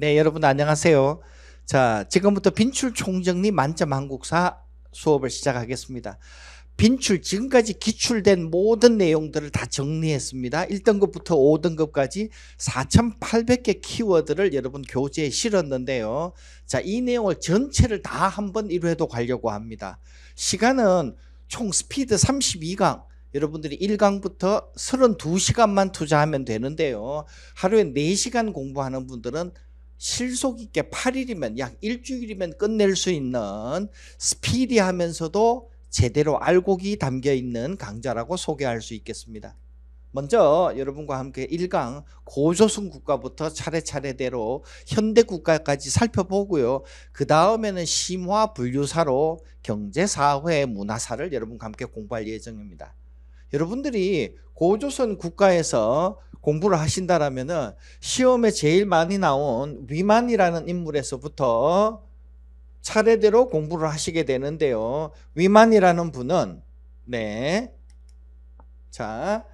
네, 여러분 안녕하세요. 자, 지금부터 빈출 총정리 만점 한국사 수업을 시작하겠습니다. 빈출 지금까지 기출된 모든 내용들을 다 정리했습니다. 1등급부터 5등급까지 4,800개 키워드를 여러분 교재에 실었는데요. 자, 이 내용을 전체를 다 한번 1회도 가려고 합니다. 시간은 총 스피드 32강 여러분들이 1강부터 32시간만 투자하면 되는데요. 하루에 4시간 공부하는 분들은 실속 있게 8일이면 약 일주일이면 끝낼 수 있는 스피디하면서도 제대로 알곡이 담겨 있는 강좌라고 소개할 수 있겠습니다. 먼저 여러분과 함께 1강 고조선 국가부터 차례차례대로 현대 국가까지 살펴보고요. 그 다음에는 심화 분류사로 경제, 사회, 문화사를 여러분과 함께 공부할 예정입니다. 여러분들이 고조선 국가에서 공부를 하신다라면은 시험에 제일 많이 나온 위만이라는 인물에서부터 차례대로 공부를 하시게 되는데요. 위만이라는 분은 네. 자,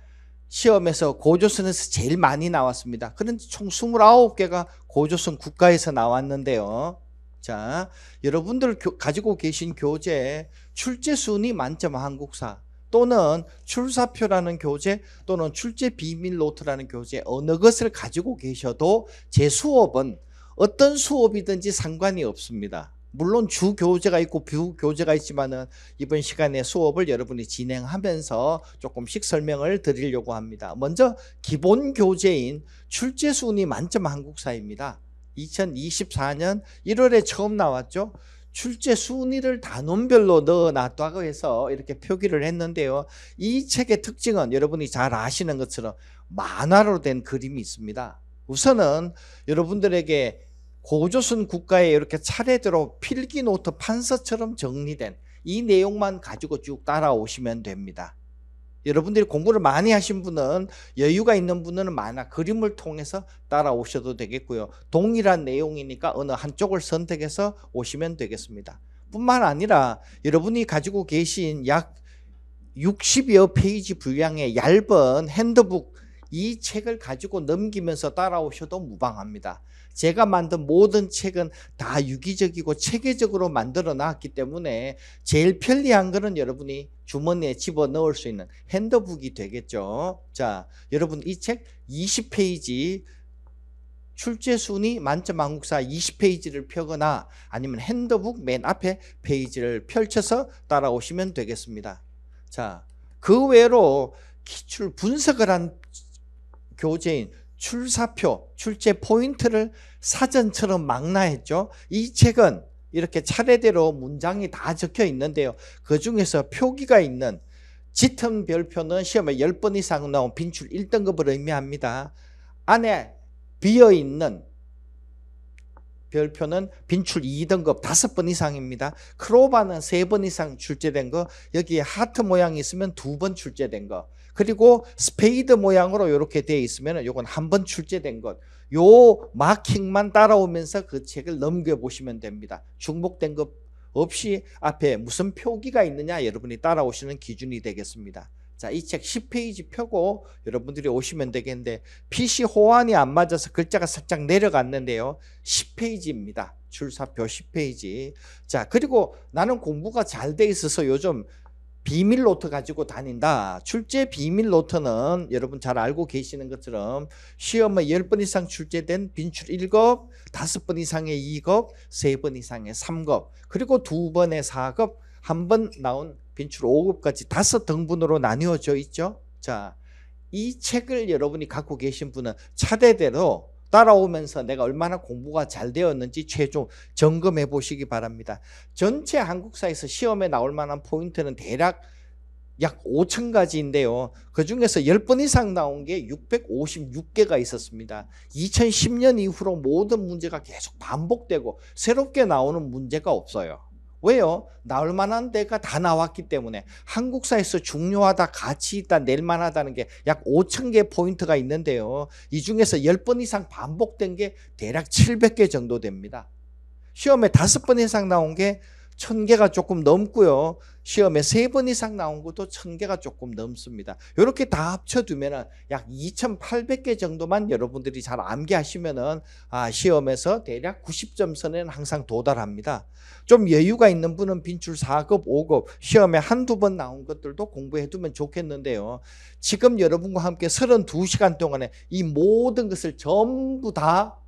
시험에서 고조선에서 제일 많이 나왔습니다. 그런데 총 29개가 고조선 국가에서 나왔는데요. 자, 여러분들 가지고 계신 교재 출제순위 만점 한국사 또는 출사표라는 교재 또는 출제 비밀 노트라는 교재 어느 것을 가지고 계셔도 제 수업은 어떤 수업이든지 상관이 없습니다. 물론 주 교재가 있고 부 교재가 있지만은 이번 시간에 수업을 여러분이 진행하면서 조금씩 설명을 드리려고 합니다. 먼저 기본 교재인 출제순위 만점 한국사입니다. 2024년 1월에 처음 나왔죠. 출제 순위를 단원별로 넣어놨다고 해서 이렇게 표기를 했는데요. 이 책의 특징은 여러분이 잘 아시는 것처럼 만화로 된 그림이 있습니다. 우선은 여러분들에게 고조선 국가에 이렇게 차례대로 필기노트 판서처럼 정리된 이 내용만 가지고 쭉 따라오시면 됩니다. 여러분들이 공부를 많이 하신 분은 여유가 있는 분은 많아 그림을 통해서 따라오셔도 되겠고요. 동일한 내용이니까 어느 한쪽을 선택해서 오시면 되겠습니다. 뿐만 아니라 여러분이 가지고 계신 약 60여 페이지 분량의 얇은 핸드북 이 책을 가지고 넘기면서 따라오셔도 무방합니다. 제가 만든 모든 책은 다 유기적이고 체계적으로 만들어 놨기 때문에 제일 편리한 거는 여러분이 주머니에 집어 넣을 수 있는 핸드북이 되겠죠. 자, 여러분 이 책 20페이지 출제 순위 만점 한국사 20페이지를 펴거나 아니면 핸드북 맨 앞에 페이지를 펼쳐서 따라오시면 되겠습니다. 자, 그 외로 기출 분석을 한 교재인 출사표, 출제 포인트를 사전처럼 망라했죠. 이 책은 이렇게 차례대로 문장이 다 적혀 있는데요. 그 중에서 표기가 있는 짙은 별표는 시험에 10번 이상 나온 빈출 1등급을 의미합니다. 안에 비어있는 별표는 빈출 2등급 5번 이상입니다. 크로바는 3번 이상 출제된 거, 여기에 하트 모양이 있으면 2번 출제된 거. 그리고 스페이드 모양으로 이렇게 되어 있으면 이건 한번 출제된 것. 요 마킹만 따라오면서 그 책을 넘겨보시면 됩니다. 중복된 것 없이 앞에 무슨 표기가 있느냐 여러분이 따라오시는 기준이 되겠습니다. 자, 이 책 10페이지 펴고 여러분들이 오시면 되겠는데 PC 호환이 안 맞아서 글자가 살짝 내려갔는데요. 10페이지입니다. 출사표 10페이지. 자, 그리고 나는 공부가 잘 돼 있어서 요즘 비밀 노트 가지고 다닌다. 출제 비밀 노트는 여러분 잘 알고 계시는 것처럼 시험에 10번 이상 출제된 빈출 1급, 5번 이상의 2급, 3번 이상의 3급, 그리고 2번의 4급, 1번 나온 빈출 5급까지 다섯 등분으로 나뉘어져 있죠. 자, 이 책을 여러분이 갖고 계신 분은 차례대로 따라오면서 내가 얼마나 공부가 잘 되었는지 최종 점검해 보시기 바랍니다. 전체 한국사에서 시험에 나올 만한 포인트는 대략 약 5천 가지인데요. 그 중에서 10번 이상 나온 게 656개가 있었습니다. 2010년 이후로 모든 문제가 계속 반복되고 새롭게 나오는 문제가 없어요. 왜요? 나올 만한 데가 다 나왔기 때문에 한국사에서 중요하다, 가치 있다, 낼 만하다는 게 약 5천 개 포인트가 있는데요. 이 중에서 10번 이상 반복된 게 대략 700개 정도 됩니다. 시험에 5번 이상 나온 게 1000개가 조금 넘고요. 시험에 세 번 이상 나온 것도 천개가 조금 넘습니다. 이렇게 다 합쳐두면 약 2800개 정도만 여러분들이 잘 암기하시면 아, 시험에서 대략 90점 선에는 항상 도달합니다. 좀 여유가 있는 분은 빈출 4급, 5급 시험에 한두 번 나온 것들도 공부해두면 좋겠는데요. 지금 여러분과 함께 32시간 동안에 이 모든 것을 전부 다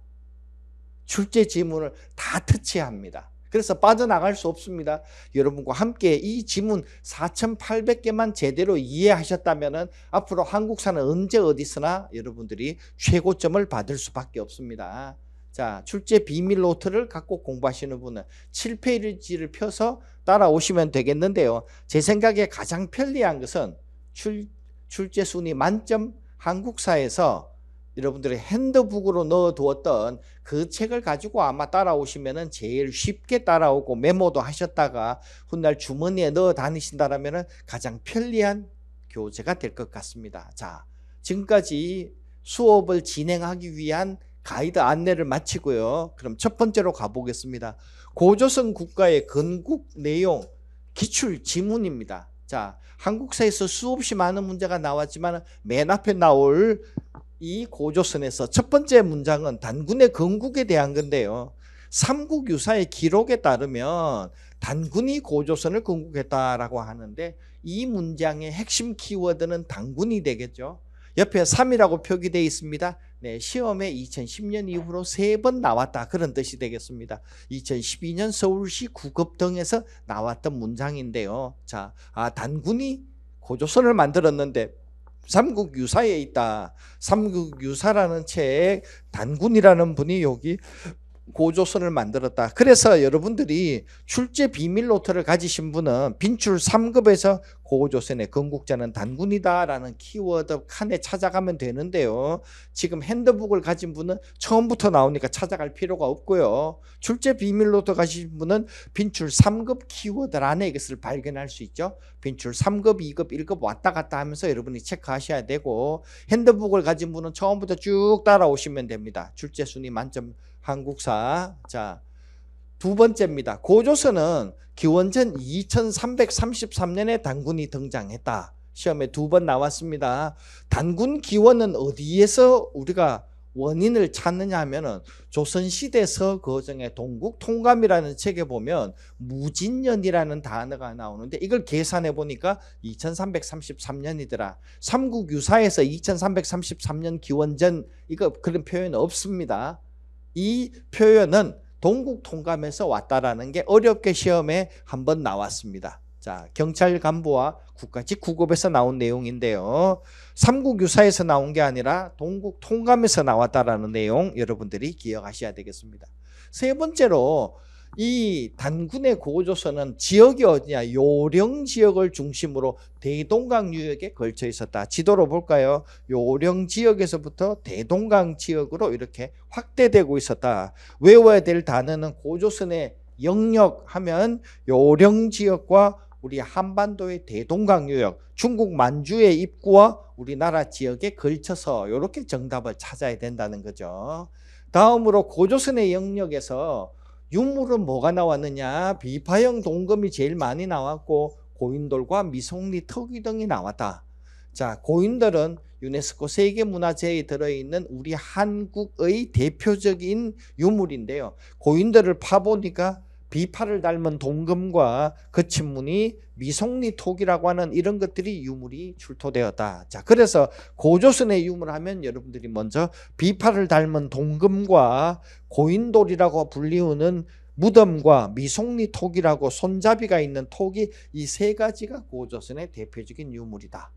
출제 지문을 다 터치합니다. 그래서 빠져나갈 수 없습니다. 여러분과 함께 이 지문 4,800개만 제대로 이해하셨다면 앞으로 한국사는 언제 어디서나 여러분들이 최고점을 받을 수밖에 없습니다. 자, 출제 비밀 노트를 갖고 공부하시는 분은 7페이지를 펴서 따라오시면 되겠는데요. 제 생각에 가장 편리한 것은 출, 출제 순위 만점 한국사에서 여러분들이 핸드북으로 넣어두었던 그 책을 가지고 아마 따라오시면은 제일 쉽게 따라오고 메모도 하셨다가 훗날 주머니에 넣어 다니신다라면은 가장 편리한 교재가 될 것 같습니다. 자, 지금까지 수업을 진행하기 위한 가이드 안내를 마치고요. 그럼 첫 번째로 가보겠습니다. 고조선 국가의 건국 내용 기출 지문입니다. 자, 한국사에서 수없이 많은 문제가 나왔지만 맨 앞에 나올 이 고조선에서 첫 번째 문장은 단군의 건국에 대한 건데요. 삼국 유사의 기록에 따르면 단군이 고조선을 건국했다라고 하는데 이 문장의 핵심 키워드는 단군이 되겠죠. 옆에 3이라고 표기되어 있습니다. 네, 시험에 2010년 이후로 세 번 나왔다 그런 뜻이 되겠습니다. 2012년 서울시 구급 등에서 나왔던 문장인데요. 자, 아 단군이 고조선을 만들었는데 삼국 유사에 있다. 삼국 유사라는 책 단군이라는 분이 여기 고조선을 만들었다. 그래서 여러분들이 출제 비밀 노트를 가지신 분은 빈출 3급에서 고조선의 건국자는 단군이다라는 키워드 칸에 찾아가면 되는데요. 지금 핸드북을 가진 분은 처음부터 나오니까 찾아갈 필요가 없고요. 출제 비밀로도 가신 분은 빈출 3급 키워드 안에 이것을 발견할 수 있죠. 빈출 3급, 2급, 1급 왔다 갔다 하면서 여러분이 체크하셔야 되고 핸드북을 가진 분은 처음부터 쭉 따라오시면 됩니다. 출제 순위 만점 한국사 자두 번째입니다. 고조선은 기원전 2333년에 단군이 등장했다. 시험에 두 번 나왔습니다. 단군 기원은 어디에서 우리가 원인을 찾느냐 하면은 조선시대 서거정의 그 동국 통감이라는 책에 보면 무진년이라는 단어가 나오는데 이걸 계산해 보니까 2333년이더라. 삼국유사에서 2333년 기원전 이거 그런 표현 없습니다. 이 표현은 동국 통감에서 왔다라는 게 어렵게 시험에 한번 나왔습니다. 자, 경찰 간부와 국가직 구급에서 나온 내용인데요. 삼국 유사에서 나온 게 아니라 동국 통감에서 나왔다라는 내용 여러분들이 기억하셔야 되겠습니다. 세 번째로 이 단군의 고조선은 지역이 어디냐 요령 지역을 중심으로 대동강 유역에 걸쳐 있었다. 지도로 볼까요? 요령 지역에서부터 대동강 지역으로 이렇게 확대되고 있었다. 외워야 될 단어는 고조선의 영역 하면 요령 지역과 우리 한반도의 대동강 유역, 중국 만주의 입구와 우리나라 지역에 걸쳐서 이렇게 정답을 찾아야 된다는 거죠. 다음으로 고조선의 영역에서 유물은 뭐가 나왔느냐? 비파형 동금이 제일 많이 나왔고 고인돌과 미송리 터귀 등이 나왔다. 자, 고인돌은 유네스코 세계문화재에 들어있는 우리 한국의 대표적인 유물인데요. 고인돌을 파보니까 비파를 닮은 동금과 거친 그 무늬, 미송리 톡이라고 하는 이런 것들이 유물이 출토되었다. 자, 그래서 고조선의 유물하면 여러분들이 먼저 비파를 닮은 동금과 고인돌이라고 불리우는 무덤과 미송리 톡이라고 손잡이가 있는 톡이 이 세 가지가 고조선의 대표적인 유물이다.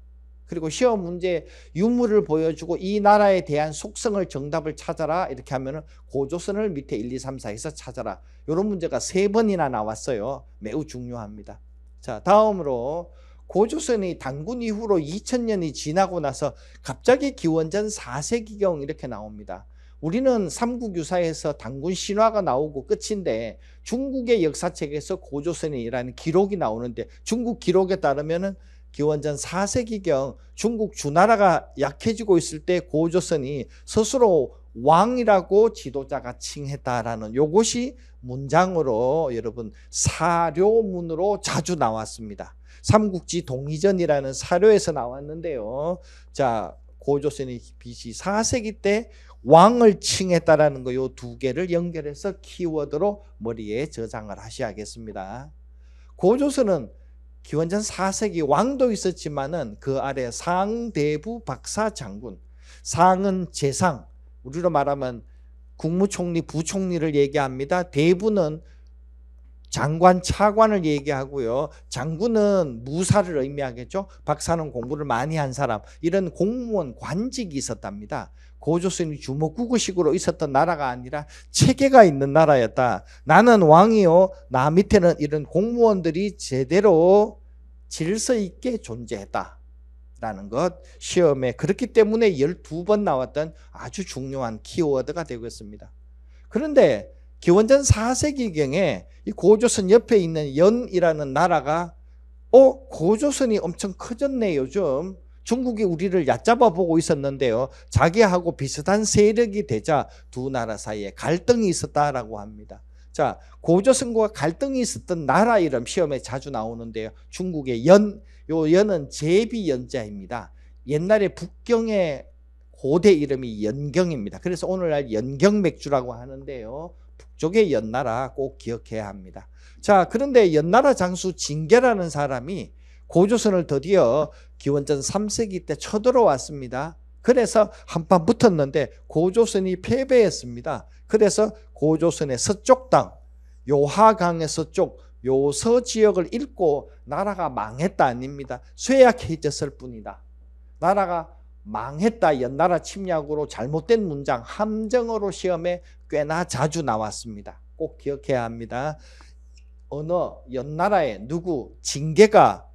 그리고 시험 문제 유물을 보여주고 이 나라에 대한 속성을 정답을 찾아라 이렇게 하면은 고조선을 밑에 1, 2, 3, 4에서 찾아라. 이런 문제가 세 번이나 나왔어요. 매우 중요합니다. 자, 다음으로 고조선이 단군 이후로 2000년이 지나고 나서 갑자기 기원전 4세기경 이렇게 나옵니다. 우리는 삼국유사에서 단군 신화가 나오고 끝인데 중국의 역사책에서 고조선이라는 기록이 나오는데 중국 기록에 따르면은 기원전 4세기경 중국 주나라가 약해지고 있을 때 고조선이 스스로 왕이라고 지도자가 칭했다라는 요것이 문장으로 여러분 사료문으로 자주 나왔습니다. 삼국지 동의전이라는 사료에서 나왔는데요. 자, 고조선이 BC 4세기 때 왕을 칭했다라는 거요두 개를 연결해서 키워드로 머리에 저장을 하셔야겠습니다. 고조선은 기원전 4세기 왕도 있었지만은 그 아래 상대부 박사 장군, 상은 재상, 우리로 말하면 국무총리, 부총리를 얘기합니다. 대부는 장관, 차관을 얘기하고요. 장군은 무사를 의미하겠죠. 박사는 공부를 많이 한 사람. 이런 공무원 관직이 있었답니다. 고조선이 주먹구구식으로 있었던 나라가 아니라 체계가 있는 나라였다. 나는 왕이요. 나 밑에는 이런 공무원들이 제대로 질서 있게 존재했다. 라는 것 시험에 그렇기 때문에 12번 나왔던 아주 중요한 키워드가 되고있습니다 그런데 기원전 4세기경에 이 고조선 옆에 있는 연이라는 나라가 어 고조선이 엄청 커졌네 요즘 중국이 우리를 얕잡아 보고 있었는데요. 자기하고 비슷한 세력이 되자 두 나라 사이에 갈등이 있었다라고 합니다. 자 고조선과 갈등이 있었던 나라 이름 시험에 자주 나오는데요. 중국의 연요 연은 제비 연자입니다. 옛날에 북경의 고대 이름이 연경입니다. 그래서 오늘날 연경 맥주라고 하는데요. 북쪽의 연나라 꼭 기억해야 합니다. 자, 그런데 연나라 장수 징계라는 사람이 고조선을 드디어 기원전 3세기 때 쳐들어왔습니다. 그래서 한판 붙었는데 고조선이 패배했습니다. 그래서 고조선의 서쪽 땅, 요하강의 서쪽, 요서 지역을 잃고 나라가 망했다 아닙니다. 쇠약해졌을 뿐이다. 나라가 망했다 연나라 침략으로 잘못된 문장 함정어로 시험에 꽤나 자주 나왔습니다. 꼭 기억해야 합니다. 어느 연나라에 누구 징계가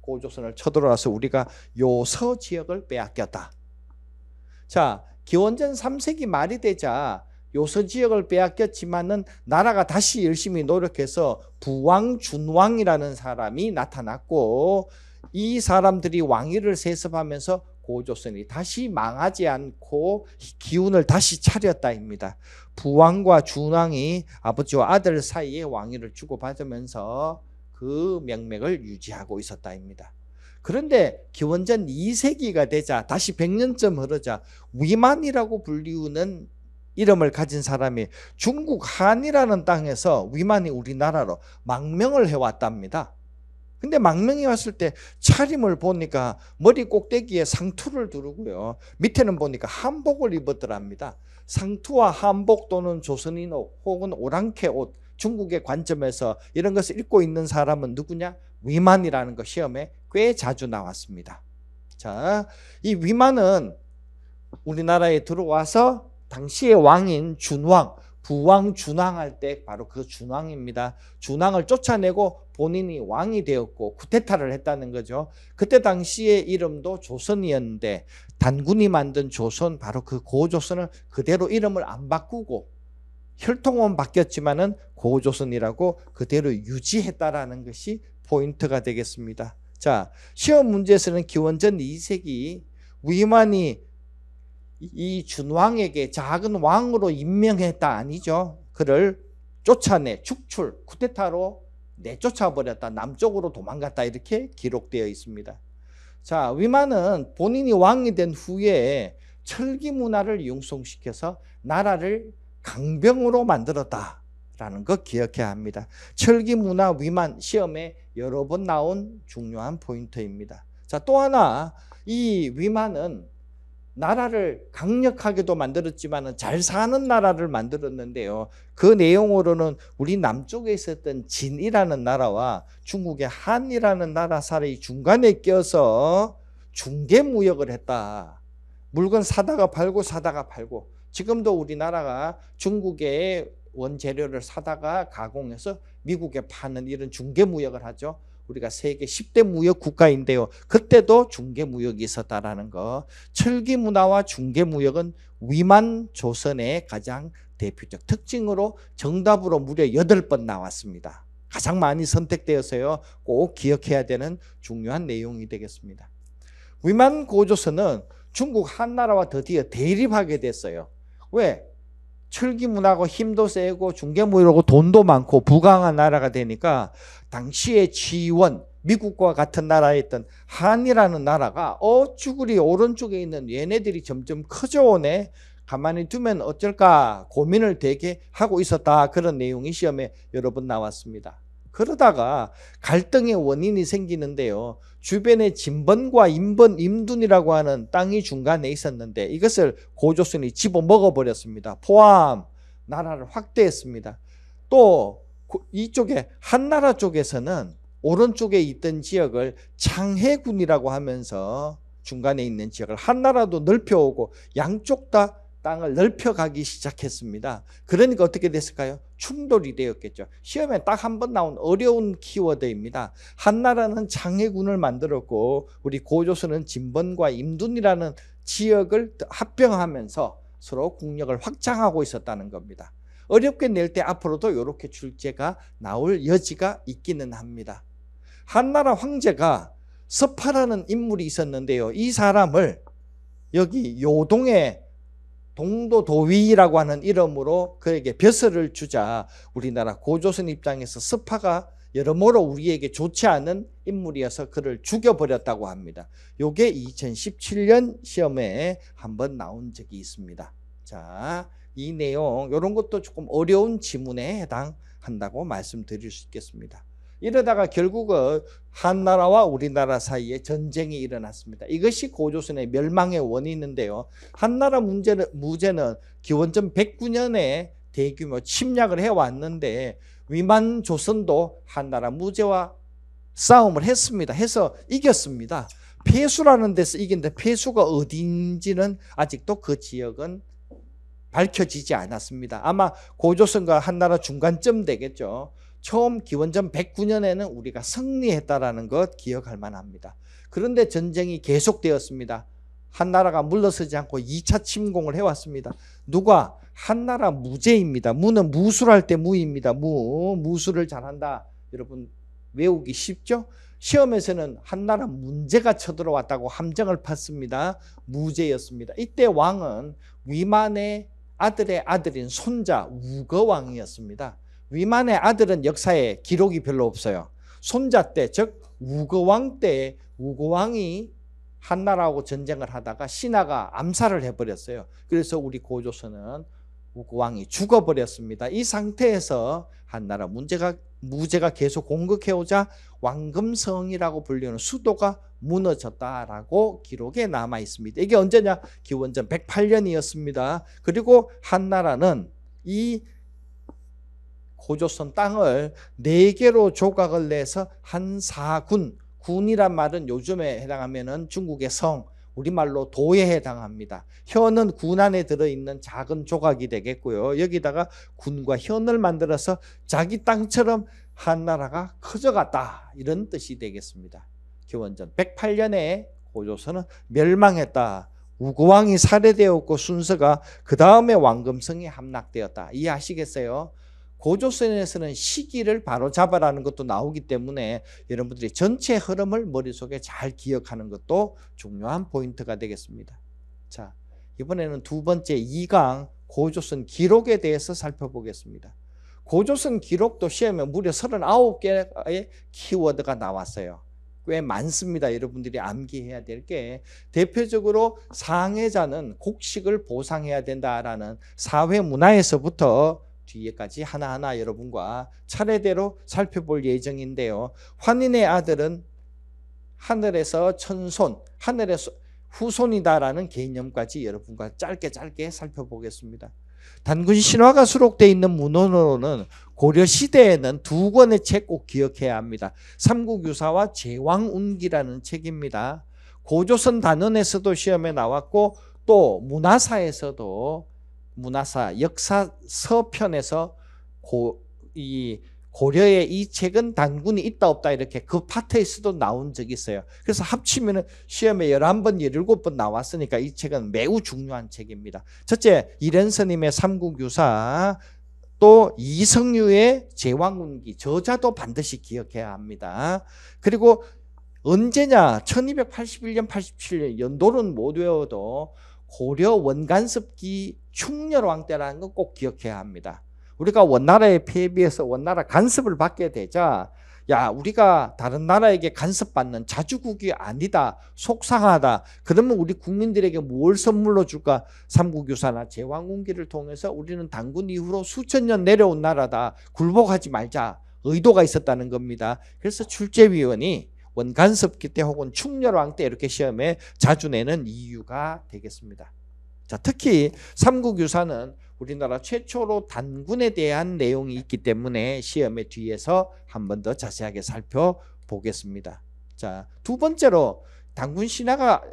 고조선을 쳐들어와서 우리가 요서 지역을 빼앗겼다. 자 기원전 3세기 말이 되자 요서 지역을 빼앗겼지만은 나라가 다시 열심히 노력해서 부왕 준왕이라는 사람이 나타났고 이 사람들이 왕위를 세습하면서 고조선이 다시 망하지 않고 기운을 다시 차렸다입니다. 부왕과 준왕이 아버지와 아들 사이에 왕위를 주고받으면서 그 명맥을 유지하고 있었다입니다. 그런데 기원전 2세기가 되자 다시 100년쯤 흐르자 위만이라고 불리우는 이름을 가진 사람이 중국 한이라는 땅에서 위만이 우리나라로 망명을 해왔답니다. 근데 망명이 왔을 때 차림을 보니까 머리 꼭대기에 상투를 두르고요. 밑에는 보니까 한복을 입었더랍니다. 상투와 한복 또는 조선인 옷 혹은 오랑캐 옷 중국의 관점에서 이런 것을 읽고 있는 사람은 누구냐? 위만이라는 거 시험에 꽤 자주 나왔습니다. 자, 이 위만은 우리나라에 들어와서 당시의 왕인 준왕, 부왕 준왕할 때 바로 그 준왕입니다. 준왕을 쫓아내고 본인이 왕이 되었고 쿠데타를 했다는 거죠. 그때 당시의 이름도 조선이었는데 단군이 만든 조선 바로 그 고조선을 그대로 이름을 안 바꾸고 혈통은 바뀌었지만은 고조선이라고 그대로 유지했다라는 것이 포인트가 되겠습니다. 자, 시험 문제에서는 기원전 2세기 위만이 이 준왕에게 작은 왕으로 임명했다 아니죠. 그를 쫓아내 축출 쿠데타로 내쫓아버렸다 남쪽으로 도망갔다 이렇게 기록되어 있습니다. 자 위만은 본인이 왕이 된 후에 철기 문화를 융성시켜서 나라를 강병으로 만들었다라는 거 기억해야 합니다. 철기 문화 위만 시험에 여러 번 나온 중요한 포인트입니다. 자또 하나 이 위만은 나라를 강력하게도 만들었지만 잘 사는 나라를 만들었는데요. 그 내용으로는 우리 남쪽에 있었던 진이라는 나라와 중국의 한이라는 나라 사이 중간에 껴서 중개 무역을 했다. 물건 사다가 팔고 사다가 팔고 지금도 우리나라가 중국의 원재료를 사다가 가공해서 미국에 파는 이런 중개 무역을 하죠. 우리가 세계 10대 무역 국가인데요. 그때도 중개 무역이 있었다라는 거. 철기 문화와 중개 무역은 위만 조선의 가장 대표적 특징으로 정답으로 무려 8번 나왔습니다. 가장 많이 선택되어서요. 꼭 기억해야 되는 중요한 내용이 되겠습니다. 위만 고조선은 중국 한나라와 드디어 대립하게 됐어요. 왜? 철기문화고 힘도 세고 중개무역고 돈도 많고 부강한 나라가 되니까 당시의 지원 미국과 같은 나라에있던 한이라는 나라가 어쭈그리 오른쪽에 있는 얘네들이 점점 커져오네 가만히 두면 어쩔까 고민을 되게 하고 있었다 그런 내용이 시험에 여러 번 나왔습니다. 그러다가 갈등의 원인이 생기는데요. 주변에 진번과 인번 임둔이라고 하는 땅이 중간에 있었는데 이것을 고조선이 집어먹어 버렸습니다. 포함 나라를 확대했습니다. 또 이쪽에 한나라 쪽에서는 오른쪽에 있던 지역을 장해군이라고 하면서 중간에 있는 지역을 한나라도 넓혀오고 양쪽 다 땅을 넓혀가기 시작했습니다. 그러니까 어떻게 됐을까요? 충돌이 되었겠죠. 시험에 딱 한 번 나온 어려운 키워드입니다. 한나라는 장해군을 만들었고 우리 고조선은 진번과 임둔이라는 지역을 합병하면서 서로 국력을 확장하고 있었다는 겁니다. 어렵게 낼 때 앞으로도 이렇게 출제가 나올 여지가 있기는 합니다. 한나라 황제가 서파라는 인물이 있었는데요. 이 사람을 여기 요동에 동도도위라고 하는 이름으로 그에게 벼슬을 주자 우리나라 고조선 입장에서 스파가 여러모로 우리에게 좋지 않은 인물이어서 그를 죽여버렸다고 합니다. 요게 2017년 시험에 한 번 나온 적이 있습니다. 자, 이 내용, 요런 것도 조금 어려운 지문에 해당한다고 말씀드릴 수 있겠습니다. 이러다가 결국은 한나라와 우리나라 사이에 전쟁이 일어났습니다. 이것이 고조선의 멸망의 원인인데요. 한나라 문제는, 무제는 기원전 109년에 대규모 침략을 해왔는데 위만 조선도 한나라 무제와 싸움을 했습니다. 해서 이겼습니다. 폐수라는 데서 이긴데 폐수가 어딘지는 아직도 그 지역은 밝혀지지 않았습니다. 아마 고조선과 한나라 중간쯤 되겠죠. 처음 기원전 109년에는 우리가 승리했다라는 것 기억할 만합니다. 그런데 전쟁이 계속되었습니다. 한나라가 물러서지 않고 2차 침공을 해왔습니다. 누가? 한나라 무제입니다. 무는 무술할 때 무입니다. 무, 무술을 잘한다. 여러분 외우기 쉽죠? 시험에서는 한나라 문제가 쳐들어왔다고 함정을 팠습니다. 무제였습니다. 이때 왕은 위만의 아들의 아들인 손자 우거왕이었습니다. 위만의 아들은 역사에 기록이 별로 없어요. 손자 때, 즉 우거왕 때 우거왕이 한나라하고 전쟁을 하다가 신하가 암살을 해버렸어요. 그래서 우리 고조선은 우거왕이 죽어버렸습니다. 이 상태에서 한나라 문제가 무제가 계속 공격해오자 왕금성이라고 불리는 수도가 무너졌다라고 기록에 남아 있습니다. 이게 언제냐? 기원전 108년이었습니다. 그리고 한나라는 이 고조선 땅을 네 개로 조각을 내서 한 사군 군이란 말은 요즘에 해당하면은 중국의 성 우리말로 도에 해당합니다. 현은 군 안에 들어있는 작은 조각이 되겠고요. 여기다가 군과 현을 만들어서 자기 땅처럼 한 나라가 커져갔다 이런 뜻이 되겠습니다. 기원전 108년에 고조선은 멸망했다. 우고왕이 살해되었고 순서가 그 다음에 왕금성이 함락되었다. 이해하시겠어요? 고조선에서는 시기를 바로 잡아라는 것도 나오기 때문에 여러분들이 전체 흐름을 머릿속에 잘 기억하는 것도 중요한 포인트가 되겠습니다. 자, 이번에는 두 번째 2강 고조선 기록에 대해서 살펴보겠습니다. 고조선 기록도 시험에 무려 39개의 키워드가 나왔어요. 꽤 많습니다. 여러분들이 암기해야 될 게 대표적으로 상해자는 곡식을 보상해야 된다라는 사회 문화에서부터 뒤에까지 하나하나 여러분과 차례대로 살펴볼 예정인데요. 환인의 아들은 하늘에서 천손, 하늘에서 후손이다라는 개념까지 여러분과 짧게 짧게 살펴보겠습니다. 단군 신화가 수록되어 있는 문헌으로는 고려시대에는 두 권의 책 꼭 기억해야 합니다. 삼국유사와 제왕운기라는 책입니다. 고조선 단원에서도 시험에 나왔고 또 문화사에서도 문화사 역사 서편에서 고, 이 고려에 이 책은 단군이 있다 없다 이렇게 그 파트에서도 나온 적이 있어요. 그래서 합치면 시험에 11번, 17번 나왔으니까 이 책은 매우 중요한 책입니다. 첫째, 이랜스님의 삼국유사, 또 이성유의 제왕군기 저자도 반드시 기억해야 합니다. 그리고 언제냐, 1281년, 87년 연도는 못 외워도 고려 원간습기 충렬 왕 때라는 건 꼭 기억해야 합니다. 우리가 원나라에피 비해서 원나라 간섭을 받게 되자 야 우리가 다른 나라에게 간섭받는 자주국이 아니다 속상하다 그러면 우리 국민들에게 뭘 선물로 줄까 삼국유사나 제왕군기를 통해서 우리는 단군 이후로 수천 년 내려온 나라다 굴복하지 말자 의도가 있었다는 겁니다 그래서 출제위원이 원간섭기 때 혹은 충렬왕 때 이렇게 시험에 자주 내는 이유가 되겠습니다 자, 특히 삼국유사는 우리나라 최초로 단군에 대한 내용이 있기 때문에 시험의 뒤에서 한 번 더 자세하게 살펴보겠습니다. 자, 두 번째로 단군 신화가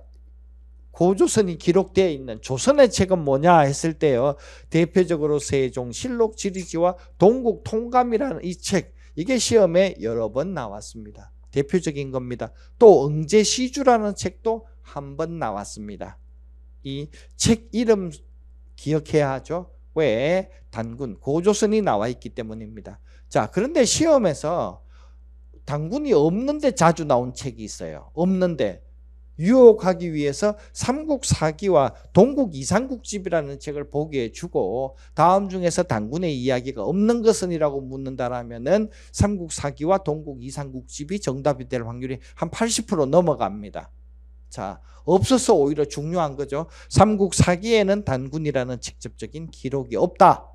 고조선이 기록되어 있는 조선의 책은 뭐냐 했을 때요. 대표적으로 세종 실록 지리지와 동국 통감이라는 이 책. 이게 시험에 여러 번 나왔습니다. 대표적인 겁니다. 또 응제 시주라는 책도 한 번 나왔습니다. 이책 이름 기억해야 하죠. 왜? 단군, 고조선이 나와 있기 때문입니다. 자, 그런데 시험에서 단군이 없는데 자주 나온 책이 있어요. 없는데. 유혹하기 위해서 삼국사기와 동국이삼국집이라는 책을 보기에 주고 다음 중에서 단군의 이야기가 없는 것은이라고 묻는다면 삼국사기와 동국이삼국집이 정답이 될 확률이 한 80% 넘어갑니다. 자, 없어서 오히려 중요한 거죠. 삼국 사기에는 단군이라는 직접적인 기록이 없다.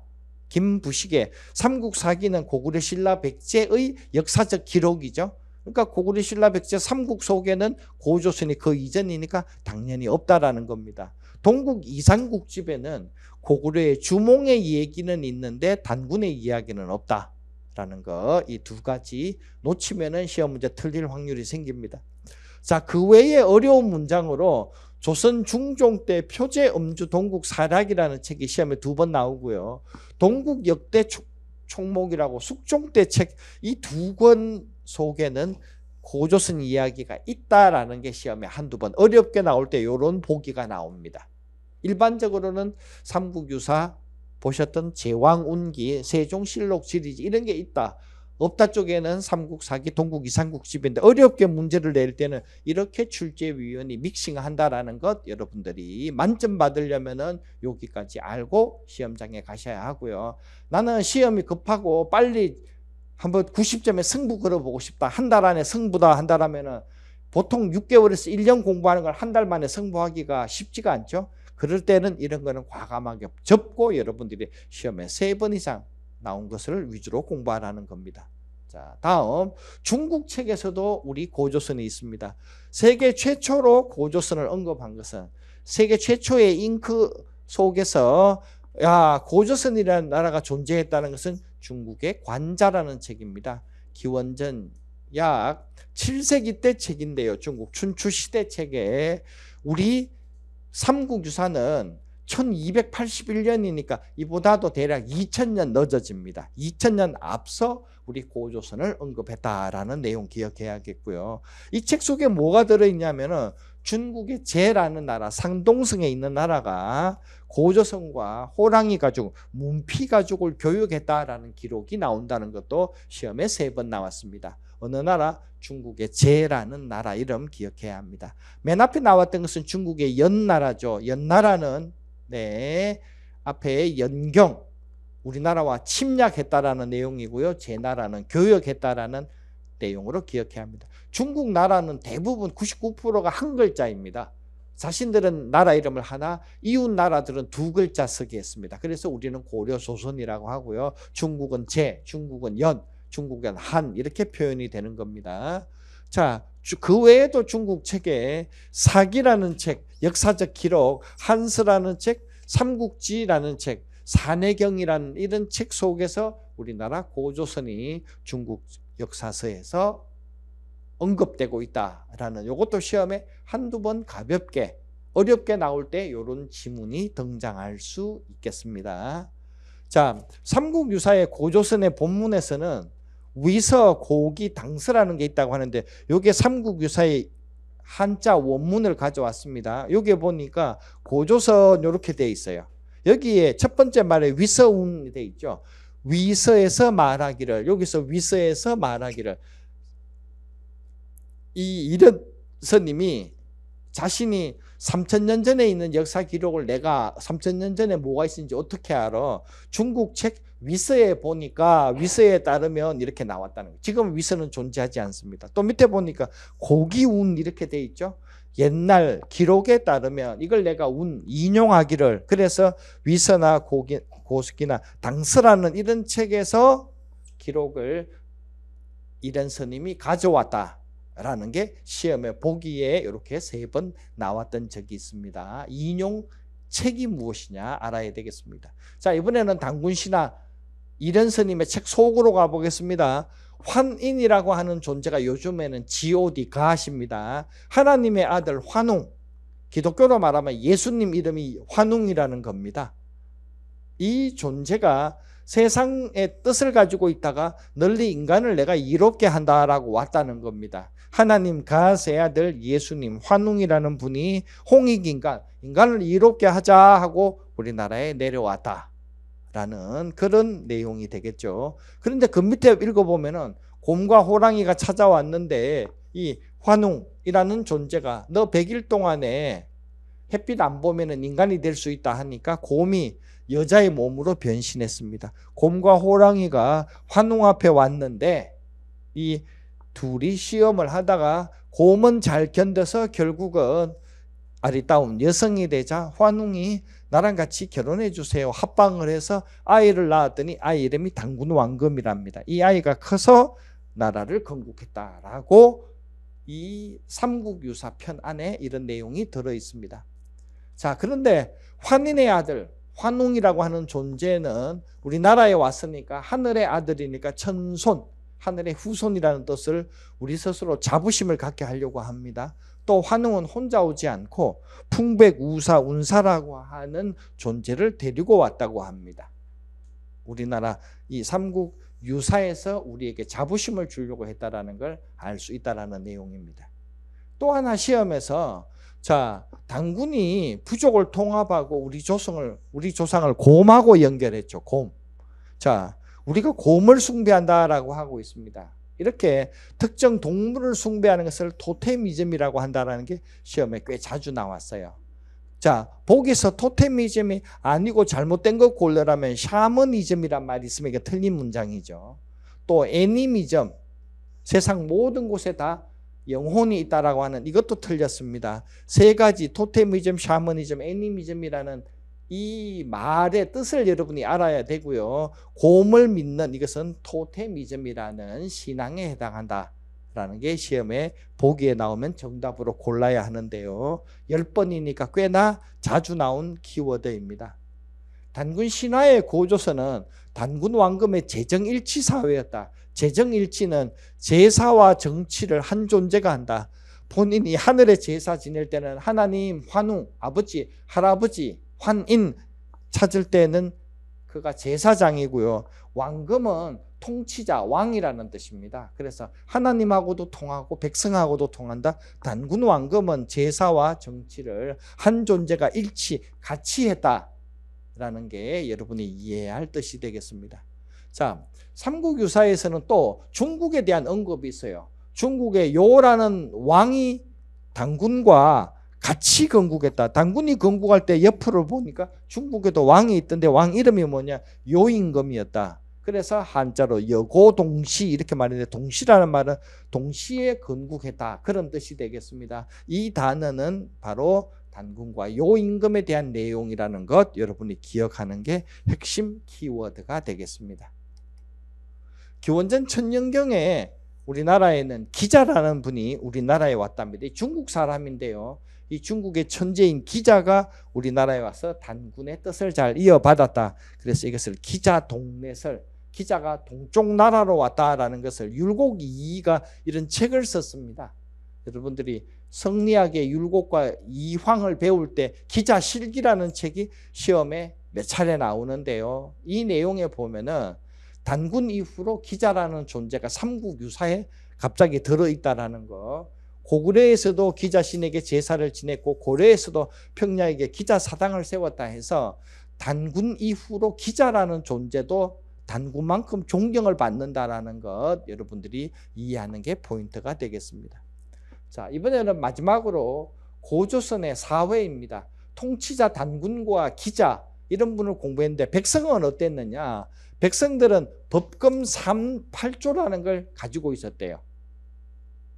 김부식의 삼국 사기는 고구려 신라 백제의 역사적 기록이죠. 그러니까 고구려 신라 백제 삼국 속에는 고조선이 그 이전이니까 당연히 없다라는 겁니다. 동국 이상국 집에는 고구려의 주몽의 얘기는 있는데 단군의 이야기는 없다라는 거이 두 가지 놓치면은 시험 문제 틀릴 확률이 생깁니다. 자, 그 외에 어려운 문장으로 조선 중종 때 표제 음주 동국 사락이라는 책이 시험에 두 번 나오고요. 동국 역대 총목이라고 숙종 때 책 이 두 권 속에는 고조선 이야기가 있다라는 게 시험에 한두 번 어렵게 나올 때 이런 보기가 나옵니다. 일반적으로는 삼국유사 보셨던 제왕운기 세종실록 시리즈 이런 게 있다. 없다 쪽에는 삼국사기 동국, 이 3국 집인데 어렵게 문제를 낼 때는 이렇게 출제위원이 믹싱한다라는 것 여러분들이 만점 받으려면은 여기까지 알고 시험장에 가셔야 하고요. 나는 시험이 급하고 빨리 한번 90점에 승부 걸어보고 싶다. 한 달 안에 승부다 한다라면은 보통 6개월에서 1년 공부하는 걸 한 달 만에 승부하기가 쉽지가 않죠. 그럴 때는 이런 거는 과감하게 접고 여러분들이 시험에 세 번 이상 나온 것을 위주로 공부하라는 겁니다. 자, 다음 중국 책에서도 우리 고조선이 있습니다. 세계 최초로 고조선을 언급한 것은 세계 최초의 잉크 속에서 야, 고조선이라는 나라가 존재했다는 것은 중국의 관자라는 책입니다. 기원전 약 7세기 때 책인데요. 중국 춘추 시대 책에 우리 삼국 유사는 1281년이니까 이보다도 대략 2000년 늦어집니다. 2000년 앞서 우리 고조선을 언급했다라는 내용 기억해야겠고요. 이 책 속에 뭐가 들어있냐면은 중국의 제라는 나라, 상동성에 있는 나라가 고조선과 호랑이 가족, 문피 가족을 교육했다라는 기록이 나온다는 것도 시험에 세 번 나왔습니다. 어느 나라? 중국의 제라는 나라 이름 기억해야 합니다. 맨 앞에 나왔던 것은 중국의 연나라죠. 연나라는 네. 앞에 연경 우리나라와 침략했다라는 내용이고요. 제 나라는 교역했다라는 내용으로 기억해야 합니다. 중국 나라는 대부분 99%가 한 글자입니다. 자신들은 나라 이름을 하나, 이웃 나라들은 두 글자 쓰게 했습니다. 그래서 우리는 고려 조선이라고 하고요. 중국은 제, 중국은 연, 중국은 한 이렇게 표현이 되는 겁니다. 자, 그 외에도 중국 책에 사기라는 책, 역사적 기록, 한스라는 책, 삼국지라는 책, 산해경이라는 이런 책 속에서 우리나라 고조선이 중국 역사서에서 언급되고 있다라는 이것도 시험에 한두 번 가볍게 어렵게 나올 때 이런 지문이 등장할 수 있겠습니다. 자, 삼국유사의 고조선의 본문에서는 위서 고기 당서라는 게 있다고 하는데 여기에 삼국유사의 한자 원문을 가져왔습니다. 여기 보니까 고조선 이렇게 되 있어요. 여기에 첫 번째 말에 위서운이 되 있죠. 위서에서 말하기를 여기서 위서에서 말하기를 이 이런 선님이 자신이 3천년 전에 있는 역사 기록을 내가 3천년 전에 뭐가 있는지 어떻게 알아? 중국 책 위서에 보니까 위서에 따르면 이렇게 나왔다는 거예요. 지금 위서는 존재하지 않습니다. 또 밑에 보니까 고기운 이렇게 돼 있죠. 옛날 기록에 따르면 이걸 내가 운 인용하기를 그래서 위서나 고기, 고수기나 당서라는 이런 책에서 기록을 이런 스님이 가져왔다. 라는 게 시험에 보기에 이렇게 세 번 나왔던 적이 있습니다. 인용 책이 무엇이냐 알아야 되겠습니다. 자, 이번에는 당군 신화 이런 스님의 책 속으로 가보겠습니다. 환인이라고 하는 존재가 요즘에는 god 가십니다. 하나님의 아들 환웅. 기독교로 말하면 예수님 이름이 환웅이라는 겁니다. 이 존재가 세상의 뜻을 가지고 있다가 널리 인간을 내가 이롭게 한다라고 왔다는 겁니다. 하나님 가세 아들 예수님 환웅이라는 분이 홍익인간 인간을 이롭게 하자 하고 우리나라에 내려왔다. 라는 그런 내용이 되겠죠. 그런데 그 밑에 읽어보면은 곰과 호랑이가 찾아왔는데 이 환웅이라는 존재가 너 100일 동안에 햇빛 안 보면은 인간이 될 수 있다 하니까 곰이 여자의 몸으로 변신했습니다. 곰과 호랑이가 환웅 앞에 왔는데 이 둘이 시험을 하다가 곰은 잘 견뎌서 결국은 아리따움 여성이 되자 환웅이 나랑 같이 결혼해 주세요. 합방을 해서 아이를 낳았더니 아이 이름이 당군 왕금이랍니다. 이 아이가 커서 나라를 건국했다라고 이 삼국유사편 안에 이런 내용이 들어 있습니다. 자, 그런데 환인의 아들 환웅이라고 하는 존재는 우리나라에 왔으니까 하늘의 아들이니까 천손, 하늘의 후손이라는 뜻을 우리 스스로 자부심을 갖게 하려고 합니다. 또 환웅은 혼자 오지 않고 풍백 우사 운사라고 하는 존재를 데리고 왔다고 합니다. 우리나라 이 삼국 유사에서 우리에게 자부심을 주려고 했다라는 걸 알 수 있다라는 내용입니다. 또 하나 시험에서 자 당군이 부족을 통합하고 우리 조성을 우리 조상을 곰하고 연결했죠. 곰. 자 우리가 곰을 숭배한다라고 하고 있습니다. 이렇게 특정 동물을 숭배하는 것을 토테미즘이라고 한다는 게 시험에 꽤 자주 나왔어요. 자, 보기서 토테미즘이 아니고 잘못된 거 골라라면 샤머니즘이란 말이 있으면 이게 틀린 문장이죠. 또 애니미즘, 세상 모든 곳에 다 영혼이 있다라고 하는 이것도 틀렸습니다. 세 가지 토테미즘, 샤머니즘, 애니미즘이라는 이 말의 뜻을 여러분이 알아야 되고요. 곰을 믿는 이것은 토테미즘이라는 신앙에 해당한다. 라는 게 시험에 보기에 나오면 정답으로 골라야 하는데요. 1번이니까 꽤나 자주 나온 키워드입니다. 단군 신화의 고조서는 단군 왕금의 재정일치 사회였다. 재정일치는 제사와 정치를 한 존재가 한다. 본인이 하늘의 제사 지낼 때는 하나님, 환웅, 아버지, 할아버지, 환인 찾을 때는 그가 제사장이고요. 왕금은 통치자, 왕이라는 뜻입니다. 그래서 하나님하고도 통하고 백성하고도 통한다. 단군 왕금은 제사와 정치를 한 존재가 일치, 같이 했다라는 게 여러분이 이해할 뜻이 되겠습니다. 자, 삼국유사에서는 또 중국에 대한 언급이 있어요. 중국의 요라는 왕이 단군과 같이 건국했다. 단군이 건국할 때 옆으로 보니까 중국에도 왕이 있던데 왕 이름이 뭐냐? 요임금이었다. 그래서 한자로 여고동시 이렇게 말했는데 동시라는 말은 동시에 건국했다. 그런 뜻이 되겠습니다. 이 단어는 바로 단군과 요임금에 대한 내용이라는 것 여러분이 기억하는 게 핵심 키워드가 되겠습니다. 기원전 천년경에 우리나라에는 기자라는 분이 우리나라에 왔답니다. 중국 사람인데요. 이 중국의 천재인 기자가 우리나라에 와서 단군의 뜻을 잘 이어받았다. 그래서 이것을 기자 동네설, 기자가 동쪽 나라로 왔다라는 것을 율곡 이이가 이런 책을 썼습니다. 여러분들이 성리학의 율곡과 이황을 배울 때 기자 실기라는 책이 시험에 몇 차례 나오는데요. 이 내용에 보면은 단군 이후로 기자라는 존재가 삼국 유사에 갑자기 들어 있다라는 거. 고구려에서도 기자신에게 제사를 지냈고 고려에서도 평야에게 기자 사당을 세웠다 해서 단군 이후로 기자라는 존재도 단군만큼 존경을 받는다라는 것 여러분들이 이해하는 게 포인트가 되겠습니다. 자, 이번에는 마지막으로 고조선의 사회입니다. 통치자 단군과 기자 이런 분을 공부했는데 백성은 어땠느냐? 백성들은 법금 3, 8조라는 걸 가지고 있었대요.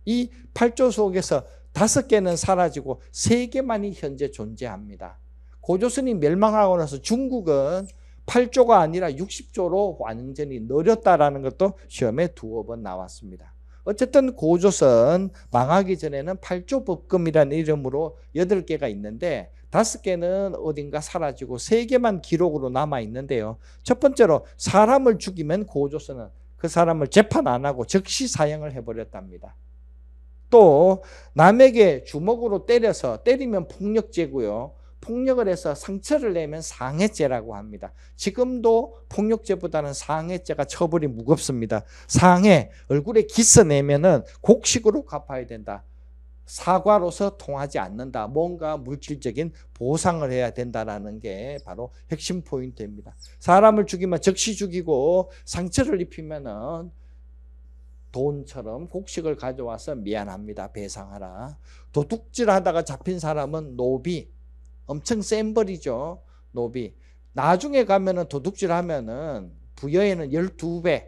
이 8조 속에서 다섯 개는 사라지고 세 개만이 현재 존재합니다. 고조선이 멸망하고 나서 중국은 8조가 아니라 60조로 완전히 늘렸다라는 것도 시험에 두어 번 나왔습니다. 어쨌든 고조선 망하기 전에는 8조 법금이라는 이름으로 8개가 있는데 5개는 어딘가 사라지고 3개만 기록으로 남아 있는데요. 첫 번째로 사람을 죽이면 고조선은 그 사람을 재판 안 하고 즉시 사형을 해버렸답니다. 또 남에게 주먹으로 때려서 때리면 폭력죄고요. 폭력을 해서 상처를 내면 상해죄라고 합니다. 지금도 폭력죄보다는 상해죄가 처벌이 무겁습니다. 상해, 얼굴에 기스 내면은 곡식으로 갚아야 된다. 사과로서 통하지 않는다. 뭔가 물질적인 보상을 해야 된다라는 게 바로 핵심 포인트입니다. 사람을 죽이면 즉시 죽이고 상처를 입히면은 돈처럼 곡식을 가져와서 미안합니다. 배상하라. 도둑질하다가 잡힌 사람은 노비. 엄청 센 벌이죠. 노비. 나중에 가면은 도둑질하면은 부여에는 12배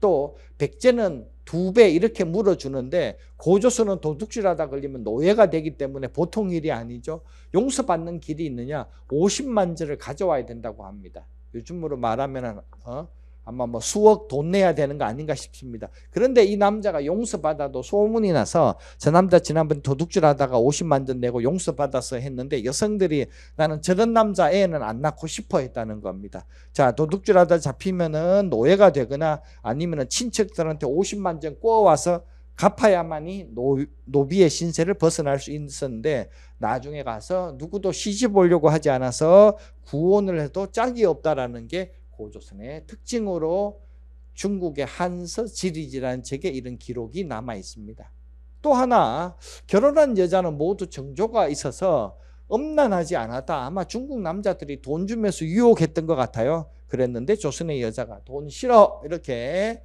또 백제는 2배 이렇게 물어주는데 고조선은 도둑질하다 걸리면 노예가 되기 때문에 보통 일이 아니죠. 용서받는 길이 있느냐 50만제를 가져와야 된다고 합니다. 요즘으로 말하면 어? 아마 뭐 수억 돈 내야 되는 거 아닌가 싶습니다. 그런데 이 남자가 용서받아도 소문이 나서 저 남자 지난번 도둑질 하다가 50만 전 내고 용서받아서 했는데 여성들이 나는 저런 남자 애는 안 낳고 싶어 했다는 겁니다. 자, 도둑질 하다 잡히면은 노예가 되거나 아니면은 친척들한테 50만 전 꼬아와서 갚아야만이 노, 노비의 신세를 벗어날 수 있었는데 나중에 가서 누구도 시집 오려고 하지 않아서 구원을 해도 짝이 없다라는 게 고조선의 특징으로 중국의 한서 지리지라는 책에 이런 기록이 남아 있습니다. 또 하나 결혼한 여자는 모두 정조가 있어서 음란하지 않았다. 아마 중국 남자들이 돈 주면서 유혹했던 것 같아요. 그랬는데 조선의 여자가 돈 싫어 이렇게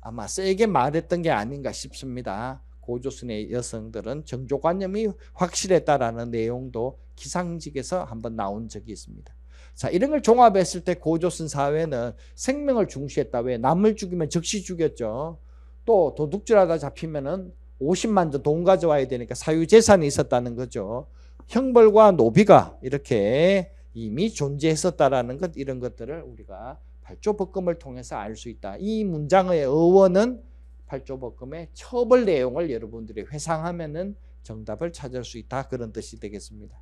아마 세게 말했던 게 아닌가 싶습니다. 고조선의 여성들은 정조관념이 확실했다라는 내용도 기상직에서 한번 나온 적이 있습니다. 자, 이런 걸 종합했을 때 고조선 사회는 생명을 중시했다. 왜? 남을 죽이면 즉시 죽였죠. 또 도둑질하다 잡히면은 50만 전 돈 가져와야 되니까 사유재산이 있었다는 거죠. 형벌과 노비가 이렇게 이미 존재했었다라는 것, 이런 것들을 우리가 발조법금을 통해서 알 수 있다. 이 문장의 어원은 발조법금의 처벌 내용을 여러분들이 회상하면은 정답을 찾을 수 있다. 그런 뜻이 되겠습니다.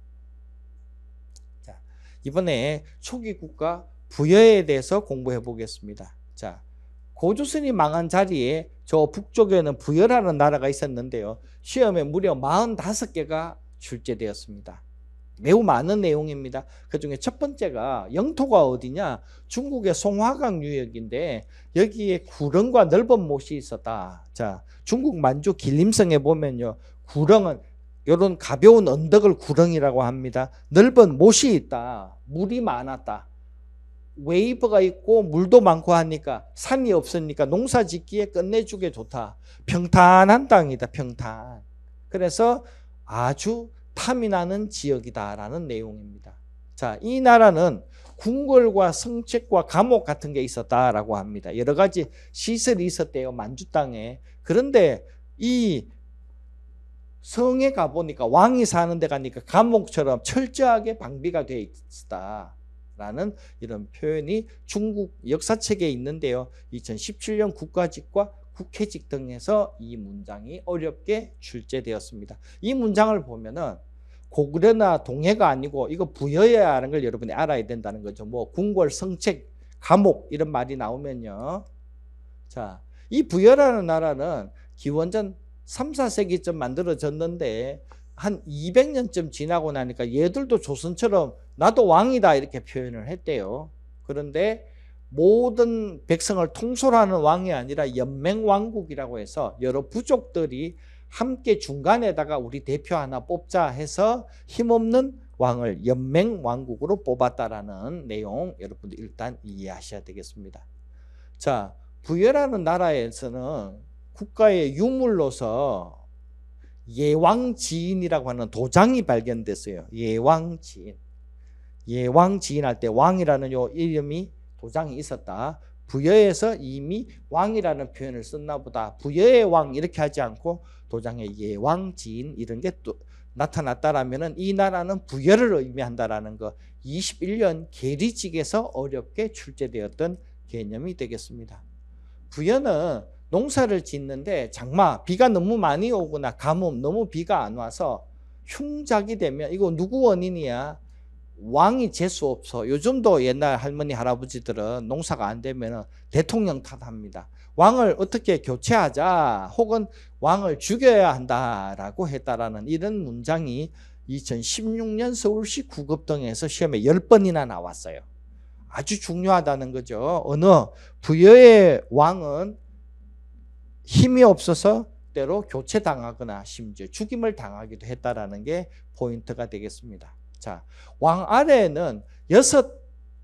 이번에 초기 국가 부여에 대해서 공부해 보겠습니다. 자, 고조선이 망한 자리에 저 북쪽에는 부여라는 나라가 있었는데요. 시험에 무려 45개가 출제되었습니다. 매우 많은 내용입니다. 그 중에 첫 번째가 영토가 어디냐? 중국의 송화강 유역인데 여기에 구렁과 넓은 못이 있었다. 자, 중국 만주 길림성에 보면요. 구렁은 이런 가벼운 언덕을 구렁이라고 합니다. 넓은 못이 있다. 물이 많았다. 웨이브가 있고 물도 많고 하니까 산이 없으니까 농사 짓기에 끝내주게 좋다. 평탄한 땅이다. 평탄. 그래서 아주 탐이 나는 지역이다라는 내용입니다. 자, 이 나라는 궁궐과 성책과 감옥 같은 게 있었다라고 합니다. 여러 가지 시설이 있었대요. 만주 땅에. 그런데 이 성에 가보니까 왕이 사는 데 가니까 감옥처럼 철저하게 방비가 되어 있다. 라는 이런 표현이 중국 역사책에 있는데요. 2017년 국가직과 국회직 등에서 이 문장이 어렵게 출제되었습니다. 이 문장을 보면은 고구려나 동해가 아니고 이거 부여해야 하는 걸 여러분이 알아야 된다는 거죠. 뭐 궁궐, 성책, 감옥 이런 말이 나오면요. 자, 이 부여라는 나라는 기원전 3, 4세기쯤 만들어졌는데 한 200년쯤 지나고 나니까 얘들도 조선처럼 나도 왕이다 이렇게 표현을 했대요. 그런데 모든 백성을 통솔하는 왕이 아니라 연맹왕국이라고 해서 여러 부족들이 함께 중간에다가 우리 대표 하나 뽑자 해서 힘없는 왕을 연맹왕국으로 뽑았다라는 내용 여러분들 일단 이해하셔야 되겠습니다. 자, 부여라는 나라에서는 국가의 유물로서 예왕지인이라고 하는 도장이 발견됐어요. 예왕지인. 예왕지인 할때 왕이라는 요 이름이 도장이 있었다. 부여에서 이미 왕이라는 표현을 썼나 보다. 부여의 왕 이렇게 하지 않고 도장의 예왕지인 이런 게또나타났다라면이 나라는 부여를 의미한다라는 거 21년 계리직에서 어렵게 출제되었던 개념이 되겠습니다. 부여는 농사를 짓는데 장마 비가 너무 많이 오거나 가뭄 너무 비가 안 와서 흉작이 되면 이거 누구 원인이야? 왕이 재수 없어. 요즘도 옛날 할머니 할아버지들은 농사가 안 되면 대통령 탓합니다. 왕을 어떻게 교체하자 혹은 왕을 죽여야 한다라고 했다라는 이런 문장이 2016년 서울시 구급등에서 시험에 10번이나 나왔어요. 아주 중요하다는 거죠. 어느 부여의 왕은 힘이 없어서 때로 교체당하거나 심지어 죽임을 당하기도 했다라는 게 포인트가 되겠습니다. 자, 왕 아래에는 여섯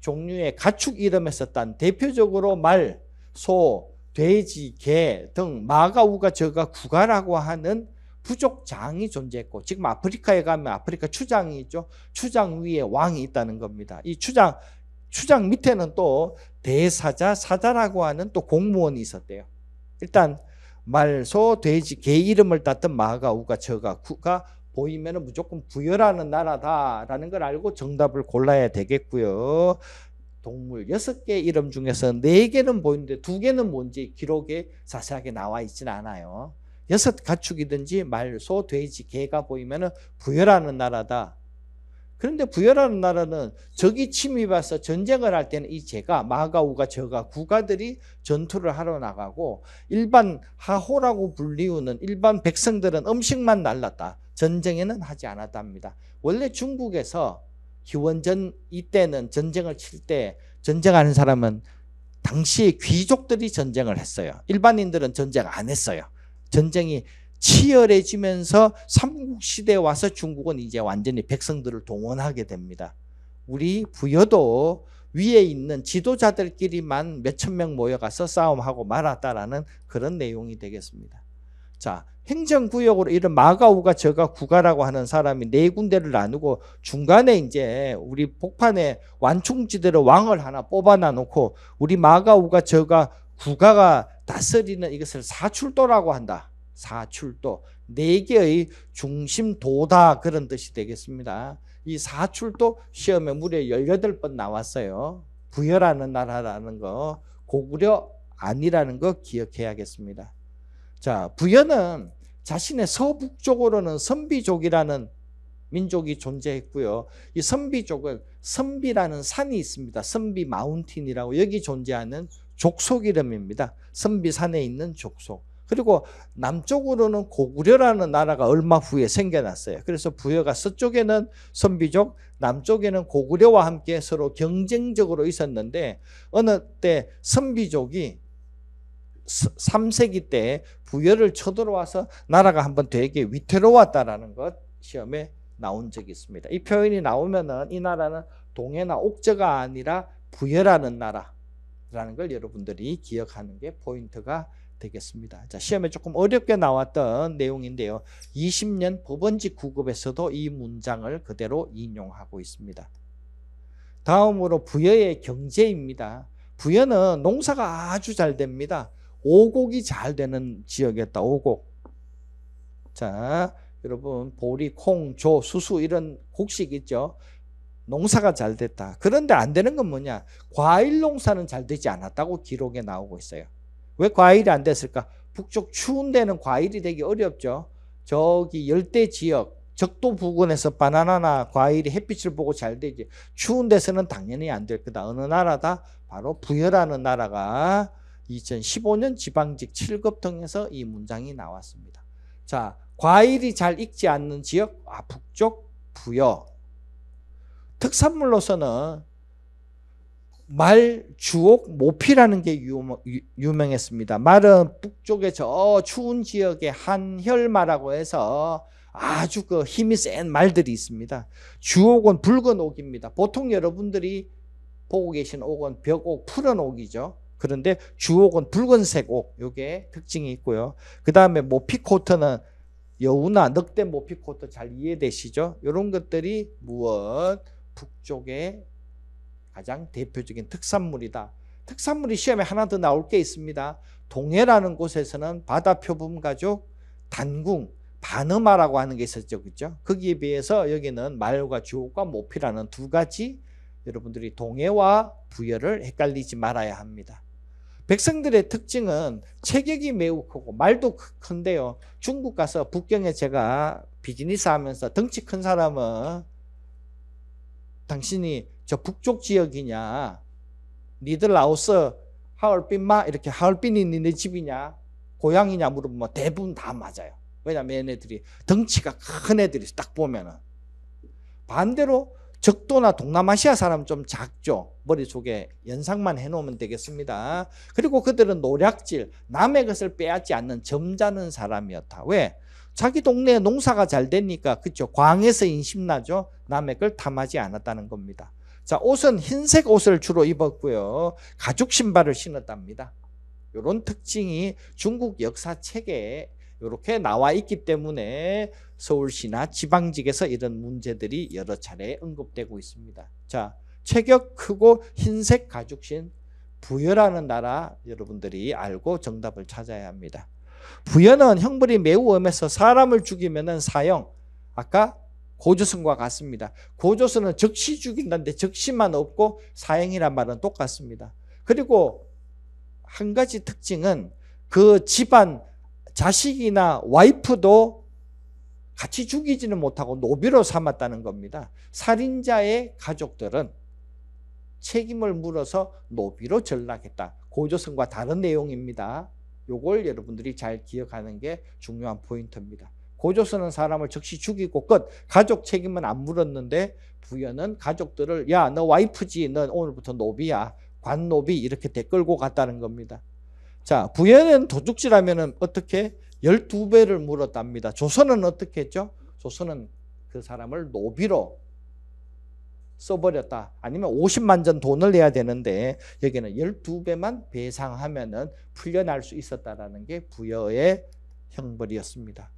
종류의 가축 이름에서 딴 대표적으로 말, 소, 돼지, 개 등 마가, 우가, 저가, 구가라고 하는 부족장이 존재했고 지금 아프리카에 가면 아프리카 추장이 있죠. 추장 위에 왕이 있다는 겁니다. 이 추장 추장 밑에는 또 대사자, 사자라고 하는 또 공무원이 있었대요. 일단 말, 소, 돼지, 개 이름을 땄던 마가, 우가, 저가, 구가 보이면 무조건 부여라는 나라다라는 걸 알고 정답을 골라야 되겠고요. 동물 6개 이름 중에서 4개는 보이는데 2개는 뭔지 기록에 자세하게 나와 있지는 않아요. 여섯 가축이든지 말, 소, 돼지, 개가 보이면 부여라는 나라다. 그런데 부여라는 나라는 적이 침입해서 전쟁을 할 때는 이 제가 마가우가 저가 구가들이 전투를 하러 나가고 일반 하호라고 불리우는 일반 백성들은 음식만 날랐다. 전쟁에는 하지 않았답니다. 원래 중국에서 기원전 이때는 전쟁을 칠 때 전쟁하는 사람은 당시 귀족들이 전쟁을 했어요. 일반인들은 전쟁 안 했어요. 전쟁이 치열해지면서 삼국 시대에 와서 중국은 이제 완전히 백성들을 동원하게 됩니다. 우리 부여도 위에 있는 지도자들끼리만 몇천 명 모여가서 싸움하고 말았다라는 그런 내용이 되겠습니다. 자, 행정구역으로 이런 마가우가 저가 구가라고 하는 사람이 네 군데를 나누고 중간에 이제 우리 복판에 완충지대로 왕을 하나 뽑아놔 놓고 우리 마가우가 저가 구가가 다스리는 이것을 사출도라고 한다. 사출도 네 개의 중심도다 그런 뜻이 되겠습니다. 이 사출도 시험에 무려 18번 나왔어요. 부여라는 나라라는 거 고구려 아니라는 거 기억해야겠습니다. 자, 부여는 자신의 서북쪽으로는 선비족이라는 민족이 존재했고요. 이 선비족은 선비라는 산이 있습니다. 선비 마운틴이라고 여기 존재하는 족속 이름입니다. 선비산에 있는 족속. 그리고 남쪽으로는 고구려라는 나라가 얼마 후에 생겨났어요. 그래서 부여가 서쪽에는 선비족, 남쪽에는 고구려와 함께 서로 경쟁적으로 있었는데 어느 때 선비족이 3세기 때 부여를 쳐들어와서 나라가 한번 되게 위태로웠다라는 것 시험에 나온 적이 있습니다. 이 표현이 나오면은 이 나라는 동해나 옥저가 아니라 부여라는 나라라는 걸 여러분들이 기억하는 게 포인트가 되겠습니다. 자, 시험에 조금 어렵게 나왔던 내용인데요. 20년 법원직 구급에서도 이 문장을 그대로 인용하고 있습니다. 다음으로 부여의 경제입니다. 부여는 농사가 아주 잘 됩니다. 오곡이 잘 되는 지역이었다. 오곡. 자, 여러분 보리, 콩, 조, 수수 이런 곡식 있죠. 농사가 잘 됐다. 그런데 안 되는 건 뭐냐? 과일 농사는 잘 되지 않았다고 기록에 나오고 있어요. 왜 과일이 안 됐을까? 북쪽 추운 데는 과일이 되기 어렵죠. 저기 열대 지역, 적도 부근에서 바나나나 과일이 햇빛을 보고 잘 되지. 추운 데서는 당연히 안 될 거다. 어느 나라다? 바로 부여라는 나라가 2015년 지방직 7급 통해서 이 문장이 나왔습니다. 자, 과일이 잘 익지 않는 지역, 아, 북쪽 부여. 특산물로서는 말 주옥 모피라는 게 유명, 했습니다 말은 북쪽의 저 추운 지역의 한혈마라고 해서 아주 그 힘이 센 말들이 있습니다. 주옥은 붉은 옥입니다. 보통 여러분들이 보고 계신 옥은 벽옥, 푸른 옥이죠. 그런데 주옥은 붉은색 옥, 요게 특징이 있고요. 그 다음에 모피코트는 여우나 늑대 모피코트 잘 이해되시죠? 이런 것들이 무엇 북쪽의 가장 대표적인 특산물이다. 특산물이 시험에 하나 더 나올 게 있습니다. 동해라는 곳에서는 바다 표범 가족, 단궁, 반음마라고 하는 게 있었죠. 그죠? 거기에 비해서 여기는 말과 주옥과 모피라는 두 가지 여러분들이 동해와 부여를 헷갈리지 말아야 합니다. 백성들의 특징은 체격이 매우 크고 말도 큰데요. 중국 가서 북경에 제가 비즈니스 하면서 덩치 큰 사람은 당신이 저 북쪽 지역이냐 니들 라오스 하얼빈마 이렇게 하얼빈이 니네 집이냐 고향이냐 물어보면 대부분 다 맞아요. 왜냐면 얘네들이 덩치가 큰 애들이 딱 보면은 반대로 적도나 동남아시아 사람 좀 작죠. 머릿속에 연상만 해놓으면 되겠습니다. 그리고 그들은 노략질, 남의 것을 빼앗지 않는 점잖은 사람이었다. 왜? 자기 동네에 농사가 잘 되니까, 그쵸. 광에서 인심나죠. 남의 걸 탐하지 않았다는 겁니다. 자, 옷은 흰색 옷을 주로 입었고요. 가죽 신발을 신었답니다. 이런 특징이 중국 역사책에 이렇게 나와 있기 때문에 서울시나 지방직에서 이런 문제들이 여러 차례 언급되고 있습니다. 자, 체격 크고 흰색 가죽신 부여라는 나라 여러분들이 알고 정답을 찾아야 합니다. 부여는 형벌이 매우 엄해서 사람을 죽이면 사형, 아까 고조선과 같습니다. 고조선은 적시 죽인다는데 적시만 없고 사형이란 말은 똑같습니다. 그리고 한 가지 특징은 그 집안 자식이나 와이프도 같이 죽이지는 못하고 노비로 삼았다는 겁니다. 살인자의 가족들은 책임을 물어서 노비로 전락했다. 고조선과 다른 내용입니다. 요걸 여러분들이 잘 기억하는 게 중요한 포인트입니다. 고조 선은 사람을 즉시 죽이고 끝. 가족 책임은 안 물었는데 부여는 가족들을 야 너 와이프지 넌 오늘부터 노비야 관노비 이렇게 데끌고 갔다는 겁니다. 자 부여는 도둑질하면은 어떻게 12배를 물었답니다. 조선은 어떻게 했죠? 조선은 그 사람을 노비로 써버렸다. 아니면 50만 전 돈을 내야 되는데 여기는 12배만 배상하면은 풀려날 수 있었다라는 게 부여의 형벌이었습니다.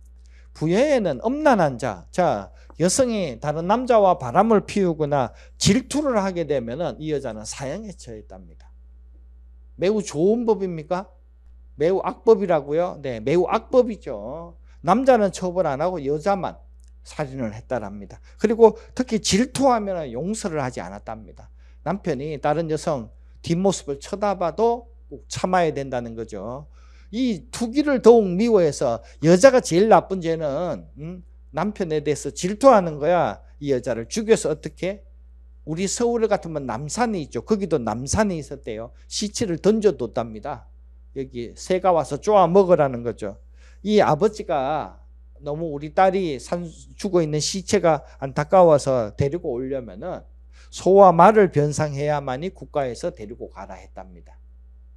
부여에는 엄난한 자, 자 여성이 다른 남자와 바람을 피우거나 질투를 하게 되면 이 여자는 사형에 처했답니다. 매우 좋은 법입니까? 매우 악법이라고요? 네, 매우 악법이죠. 남자는 처벌 안 하고 여자만 살인을 했다랍니다. 그리고 특히 질투하면 용서를 하지 않았답니다. 남편이 다른 여성 뒷모습을 쳐다봐도 참아야 된다는 거죠. 이 투기를 더욱 미워해서 여자가 제일 나쁜 죄는 음? 남편에 대해서 질투하는 거야. 이 여자를 죽여서 어떻게? 우리 서울 같으면 뭐 남산이 있죠. 거기도 남산이 있었대요. 시체를 던져뒀답니다. 여기 새가 와서 쪼아 먹으라는 거죠. 이 아버지가 너무 우리 딸이 산, 죽어 있는 시체가 안타까워서 데리고 오려면은 소와 말을 변상해야만이 국가에서 데리고 가라 했답니다.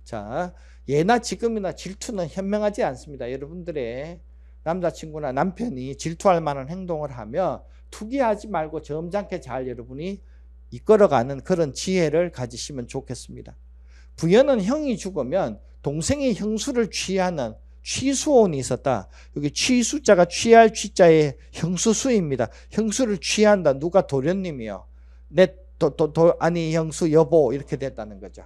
자, 예나 지금이나 질투는 현명하지 않습니다. 여러분들의 남자친구나 남편이 질투할 만한 행동을 하면 투기하지 말고 점잖게 잘 여러분이 이끌어가는 그런 지혜를 가지시면 좋겠습니다. 부여는 형이 죽으면 동생이 형수를 취하는 취수원이 있었다. 여기 취수자가 취할 취자의 형수수입니다. 형수를 취한다. 누가 도련님이요. 내 도, 도, 도, 아니 형수 여보 이렇게 됐다는 거죠.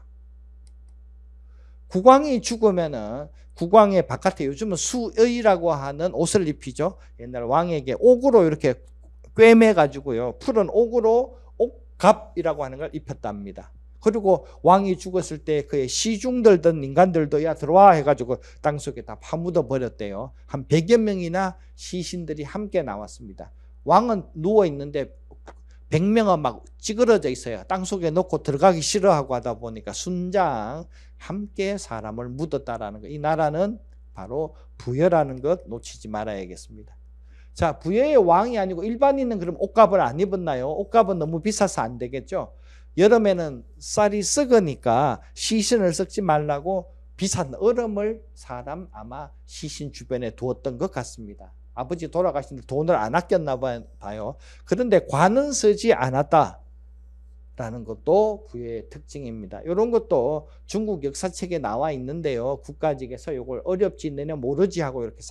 국왕이 죽으면은 국왕의 바깥에 요즘은 수의라고 하는 옷을 입히죠. 옛날 왕에게 옥으로 이렇게 꿰매 가지고요. 푸른 옥으로 옥갑이라고 하는 걸 입혔답니다. 그리고 왕이 죽었을 때 그의 시중들든 인간들도 야 들어와 해가지고 땅속에 다 파묻어 버렸대요. 한 100여 명이나 시신들이 함께 나왔습니다. 왕은 누워 있는데 100명은 막 찌그러져 있어요. 땅속에 놓고 들어가기 싫어하고 하다 보니까 순장 함께 사람을 묻었다라는 것. 이 나라는 바로 부여라는 것 놓치지 말아야겠습니다. 자, 부여의 왕이 아니고 일반인은 그럼 옷값을 안 입었나요? 옷값은 너무 비싸서 안 되겠죠? 여름에는 쌀이 썩으니까 시신을 썩지 말라고 비싼 얼음을 사람 아마 시신 주변에 두었던 것 같습니다. 아버지 돌아가신 돈을 안 아꼈나 봐요. 그런데 관은 쓰지 않았다. 라는 것도 구의 특징입니다. 이런 것도 중국 역사책에 나와 있는데요. 국가직에서 이걸 어렵지 내냐 모르지 하고 이렇게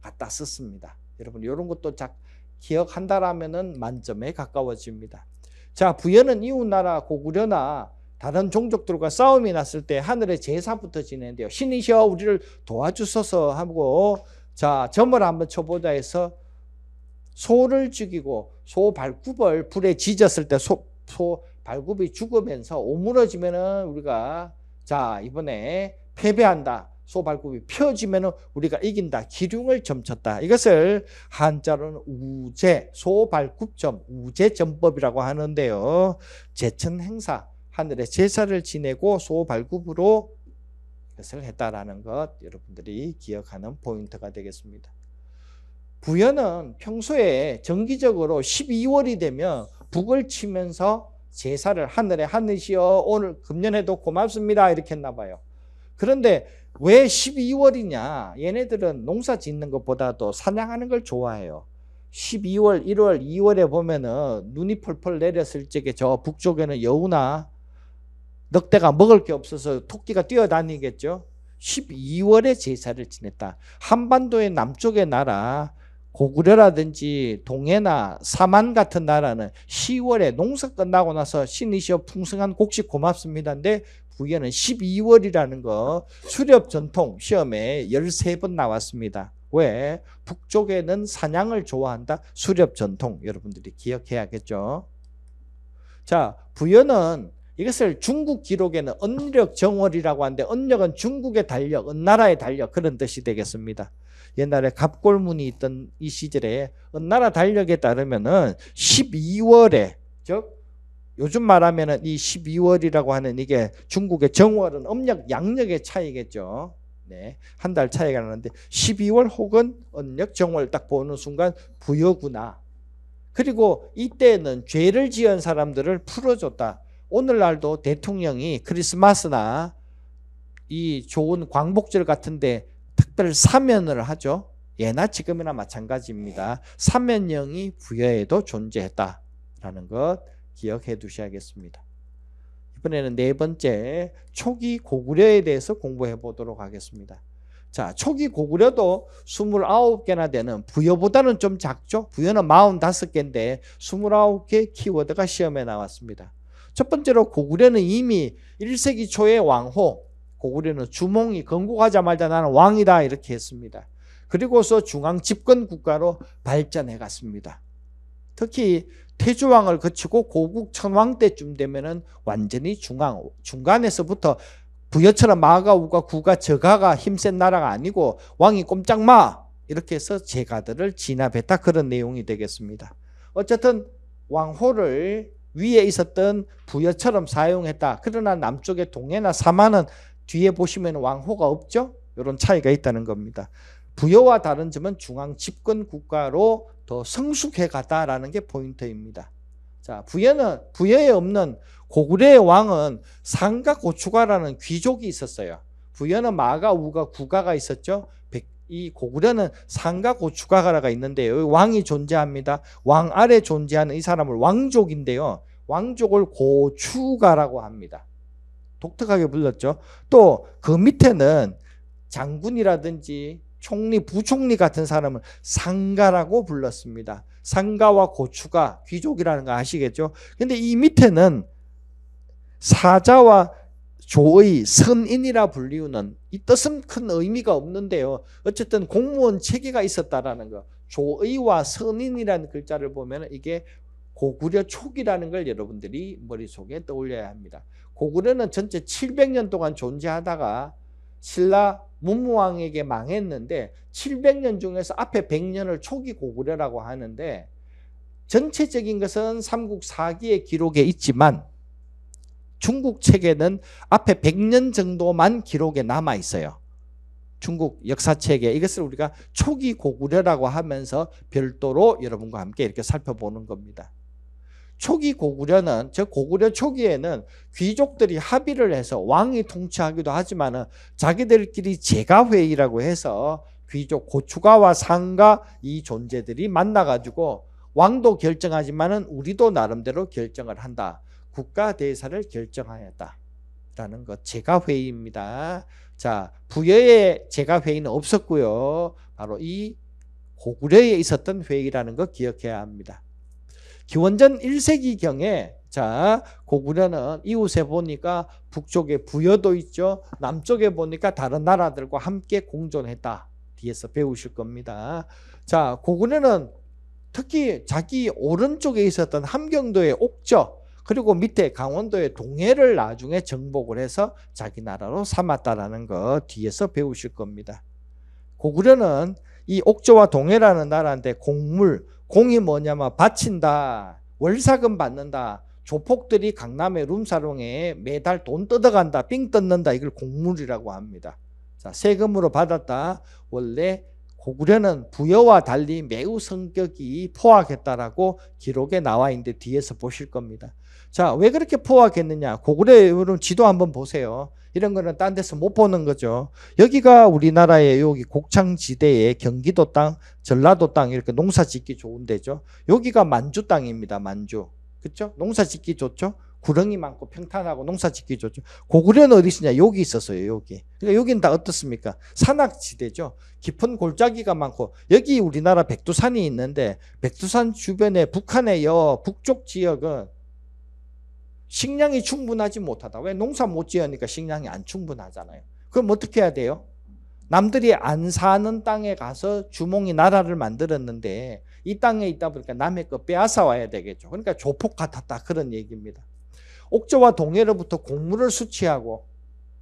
갖다 썼습니다. 여러분 이런 것도 작, 기억한다라면 만점에 가까워집니다. 자 부여는 이웃나라 고구려나 다른 종족들과 싸움이 났을 때 하늘의 제사부터 지내는데요. 신이셔 우리를 도와주소서 하고 자 점을 한번 쳐보자 해서 소를 죽이고 소 발굽을 불에 지졌을 때 소 소 발굽이 죽으면서 오므러지면은 우리가 자 이번에 패배한다. 소발굽이 펴지면 우리가 이긴다. 기륭을 점쳤다. 이것을 한자로는 우제, 소발굽점, 우제점법이라고 하는데요. 제천 행사, 하늘에 제사를 지내고 소발굽으로 이것을 했다라는 것 여러분들이 기억하는 포인트가 되겠습니다. 부여는 평소에 정기적으로 12월이 되면 북을 치면서 제사를 하늘에 하늘이시여 오늘 금년에도 고맙습니다 이렇게 했나 봐요. 그런데 왜 12월이냐? 얘네들은 농사 짓는 것보다도 사냥하는 걸 좋아해요. 12월, 1월, 2월에 보면은 눈이 펄펄 내렸을 적에 저 북쪽에는 여우나 늑대가 먹을 게 없어서 토끼가 뛰어다니겠죠. 12월에 제사를 지냈다. 한반도의 남쪽의 나라 고구려라든지 동해나 사만 같은 나라는 10월에 농사 끝나고 나서 신이시여 풍성한 곡식 고맙습니다. 근데 부여는 12월이라는 거 수렵 전통 시험에 13번 나왔습니다. 왜? 북쪽에는 사냥을 좋아한다. 수렵 전통 여러분들이 기억해야겠죠. 자, 부여는 이것을 중국 기록에는 언력 정월이라고 하는데 언력은 중국의 달력, 은나라의 달력 그런 뜻이 되겠습니다. 옛날에 갑골문이 있던 이 시절에 은나라 달력에 따르면은 12월에 즉 요즘 말하면은 이 12월이라고 하는 이게 중국의 정월은 음력 양력의 차이겠죠. 네. 한 달 차이가 나는데 12월 혹은 음력 정월 딱 보는 순간 부여구나. 그리고 이때는 죄를 지은 사람들을 풀어줬다. 오늘날도 대통령이 크리스마스나 이 좋은 광복절 같은데 책들 사면을 하죠. 예나 지금이나 마찬가지입니다. 사면형이 부여에도 존재했다라는 것 기억해 두셔야겠습니다. 이번에는 네 번째 초기 고구려에 대해서 공부해 보도록 하겠습니다. 자, 초기 고구려도 29개나 되는 부여보다는 좀 작죠? 부여는 45개인데 29개 키워드가 시험에 나왔습니다. 첫 번째로 고구려는 이미 1세기 초의 왕호, 고구려는 주몽이 건국하자마자 나는 왕이다 이렇게 했습니다. 그리고서 중앙 집권 국가로 발전해 갔습니다. 특히 태조왕을 거치고 고국 천왕 때쯤 되면은 완전히 중앙 중간에서부터 부여처럼 마가 우가 구가 저가가 힘센 나라가 아니고 왕이 꼼짝마 이렇게 해서 제가들을 진압했다 그런 내용이 되겠습니다. 어쨌든 왕호를 위에 있었던 부여처럼 사용했다. 그러나 남쪽의 동해나 사마는 뒤에 보시면 왕호가 없죠. 이런 차이가 있다는 겁니다. 부여와 다른 점은 중앙 집권 국가로 더 성숙해 가다라는 게 포인트입니다. 자, 부여는 부여에 없는 고구려의 왕은 상가 고추가라는 귀족이 있었어요. 부여는 마가, 우가, 구가가 있었죠. 이 고구려는 상가 고추가가라가 있는데요. 왕이 존재합니다. 왕 아래 존재하는 이 사람을 왕족인데요. 왕족을 고추가라고 합니다. 독특하게 불렀죠. 또 그 밑에는 장군이라든지 총리, 부총리 같은 사람을 상가라고 불렀습니다. 상가와 고추가 귀족이라는 거 아시겠죠? 근데 이 밑에는 사자와 조의 선인이라 불리우는 이 뜻은 큰 의미가 없는데요. 어쨌든 공무원 체계가 있었다라는 거. 조의와 선인이라는 글자를 보면 이게 고구려 초기라는 걸 여러분들이 머릿속에 떠올려야 합니다. 고구려는 전체 700년 동안 존재하다가 신라 문무왕에게 망했는데 700년 중에서 앞에 100년을 초기 고구려라고 하는데 전체적인 것은 삼국 사기의 기록에 있지만 중국 책에는 앞에 100년 정도만 기록에 남아 있어요. 중국 역사책에 이것을 우리가 초기 고구려라고 하면서 별도로 여러분과 함께 이렇게 살펴보는 겁니다. 초기 고구려는 즉 고구려 초기에는 귀족들이 합의를 해서 왕이 통치하기도 하지만은 자기들끼리 제가 회의라고 해서 귀족 고추가와 상가 이 존재들이 만나 가지고 왕도 결정하지만은 우리도 나름대로 결정을 한다. 국가 대사를 결정하였다. 라는 것 제가 회의입니다. 자, 부여의 제가 회의는 없었고요. 바로 이 고구려에 있었던 회의라는 거 기억해야 합니다. 기원전 1세기경에 자 고구려는 이웃에 보니까 북쪽에 부여도 있죠. 남쪽에 보니까 다른 나라들과 함께 공존했다. 뒤에서 배우실 겁니다. 자 고구려는 특히 자기 오른쪽에 있었던 함경도의 옥저 그리고 밑에 강원도의 동해를 나중에 정복을 해서 자기 나라로 삼았다라는 거 뒤에서 배우실 겁니다. 고구려는 이 옥저와 동해라는 나라인데 곡물, 공이 뭐냐면 바친다, 월사금 받는다, 조폭들이 강남의 룸사롱에 매달 돈 뜯어간다, 삥 뜯는다 이걸 공물이라고 합니다. 자, 세금으로 받았다. 원래 고구려는 부여와 달리 매우 성격이 포악했다라고 기록에 나와 있는데 뒤에서 보실 겁니다. 자, 왜 그렇게 포악했느냐? 고구려의 지도 한번 보세요. 이런 거는 딴 데서 못 보는 거죠. 여기가 우리나라의 여기 곡창지대에 경기도 땅, 전라도 땅 이렇게 농사 짓기 좋은 데죠. 여기가 만주 땅입니다. 만주. 그렇죠? 농사 짓기 좋죠? 구렁이 많고 평탄하고 농사 짓기 좋죠. 고구려는 어디있냐 여기 있었어요, 여기. 그러니까 여기는 다 어떻습니까? 산악지대죠. 깊은 골짜기가 많고, 여기 우리나라 백두산이 있는데, 백두산 주변에 북한의 여 북쪽 지역은 식량이 충분하지 못하다. 왜 농사 못 지으니까 식량이 안 충분하잖아요. 그럼 어떻게 해야 돼요? 남들이 안 사는 땅에 가서 주몽이 나라를 만들었는데 이 땅에 있다 보니까 남의 거 빼앗아 와야 되겠죠. 그러니까 조폭 같았다 그런 얘기입니다. 옥저와 동해로부터 곡물을 수취하고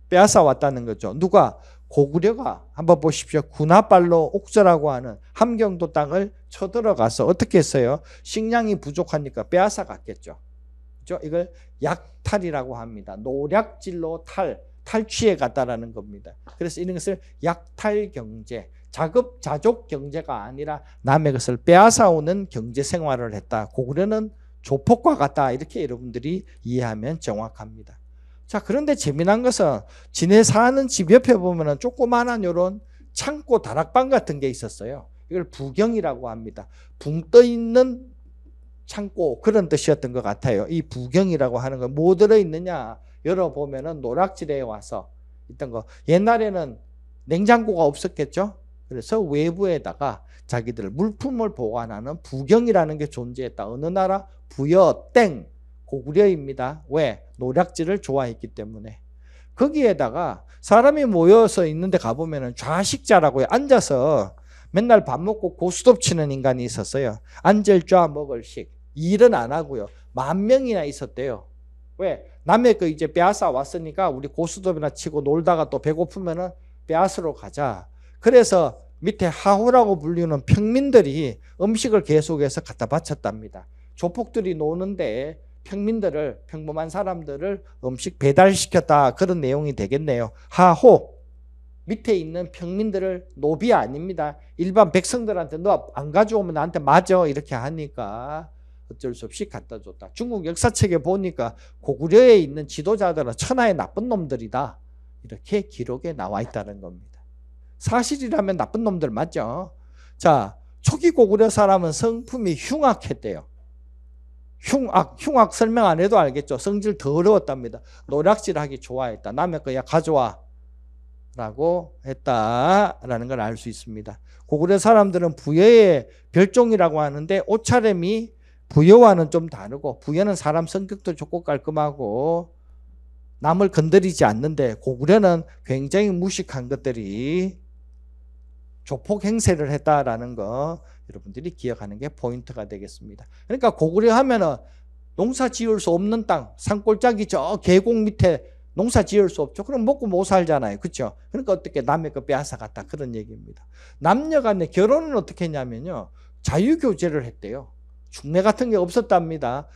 빼앗아 왔다는 거죠. 누가 고구려가 한번 보십시오. 군화발로 옥저라고 하는 함경도 땅을 쳐들어가서 어떻게 했어요? 식량이 부족하니까 빼앗아 갔겠죠. 있죠. 이걸 약탈이라고 합니다. 노략질로 탈, 탈취해 갔다라는 겁니다. 그래서 이런 것을 약탈 경제, 자급 자족 경제가 아니라 남의 것을 빼앗아오는 경제 생활을 했다. 고구려는 조폭과 같다. 이렇게 여러분들이 이해하면 정확합니다. 자, 그런데 재미난 것은 지네 사는 집 옆에 보면은 조그마한 요런 창고 다락방 같은 게 있었어요. 이걸 부경이라고 합니다. 붕 떠 있는 참고 그런 뜻이었던 것 같아요. 이 부경이라고 하는 건 뭐 들어 있느냐 열어보면은 노락질에 와서 있던 거. 옛날에는 냉장고가 없었겠죠. 그래서 외부에다가 자기들 물품을 보관하는 부경이라는 게 존재했다. 어느 나라 부여 땡 고구려입니다. 그 왜 노략질을 좋아했기 때문에 거기에다가 사람이 모여서 있는데 가보면은 좌식자라고요. 앉아서 맨날 밥 먹고 고스톱 치는 인간이 있었어요. 앉을 좌 먹을 식. 일은 안 하고요. 만 명이나 있었대요. 왜? 남의 그 이제 빼앗아 왔으니까 우리 고스톱이나 치고 놀다가 또 배고프면은 빼앗으러 가자. 그래서 밑에 하후라고 불리는 평민들이 음식을 계속해서 갖다 바쳤답니다. 조폭들이 노는데 평민들을 평범한 사람들을 음식 배달시켰다 그런 내용이 되겠네요. 하호 밑에 있는 평민들을 노비 아닙니다. 일반 백성들한테 너 안 가져오면 나한테 맞아 이렇게 하니까 어쩔 수 없이 갖다 줬다. 중국 역사책에 보니까 고구려에 있는 지도자들은 천하의 나쁜 놈들이다. 이렇게 기록에 나와 있다는 겁니다. 사실이라면 나쁜 놈들 맞죠? 자, 초기 고구려 사람은 성품이 흉악했대요. 흉악, 흉악 설명 안 해도 알겠죠. 성질 더러웠답니다. 노략질하기 좋아했다. 남의 거야 가져와. 라고 했다라는 걸 알 수 있습니다. 고구려 사람들은 부여의 별종이라고 하는데 옷차림이 부여와는 좀 다르고 부여는 사람 성격도 좋고 깔끔하고 남을 건드리지 않는데 고구려는 굉장히 무식한 것들이 조폭 행세를 했다라는 거 여러분들이 기억하는 게 포인트가 되겠습니다. 그러니까 고구려 하면은 농사 지을 수 없는 땅, 산골짜기 저 계곡 밑에 농사 지을 수 없죠. 그럼 먹고 못 뭐 살잖아요. 그렇죠? 그러니까 어떻게 남의 거 빼앗아 갔다 그런 얘기입니다. 남녀 간의 결혼은 어떻게 했냐면요. 자유교제를 했대요. 흉내 같은 게 없었답니다.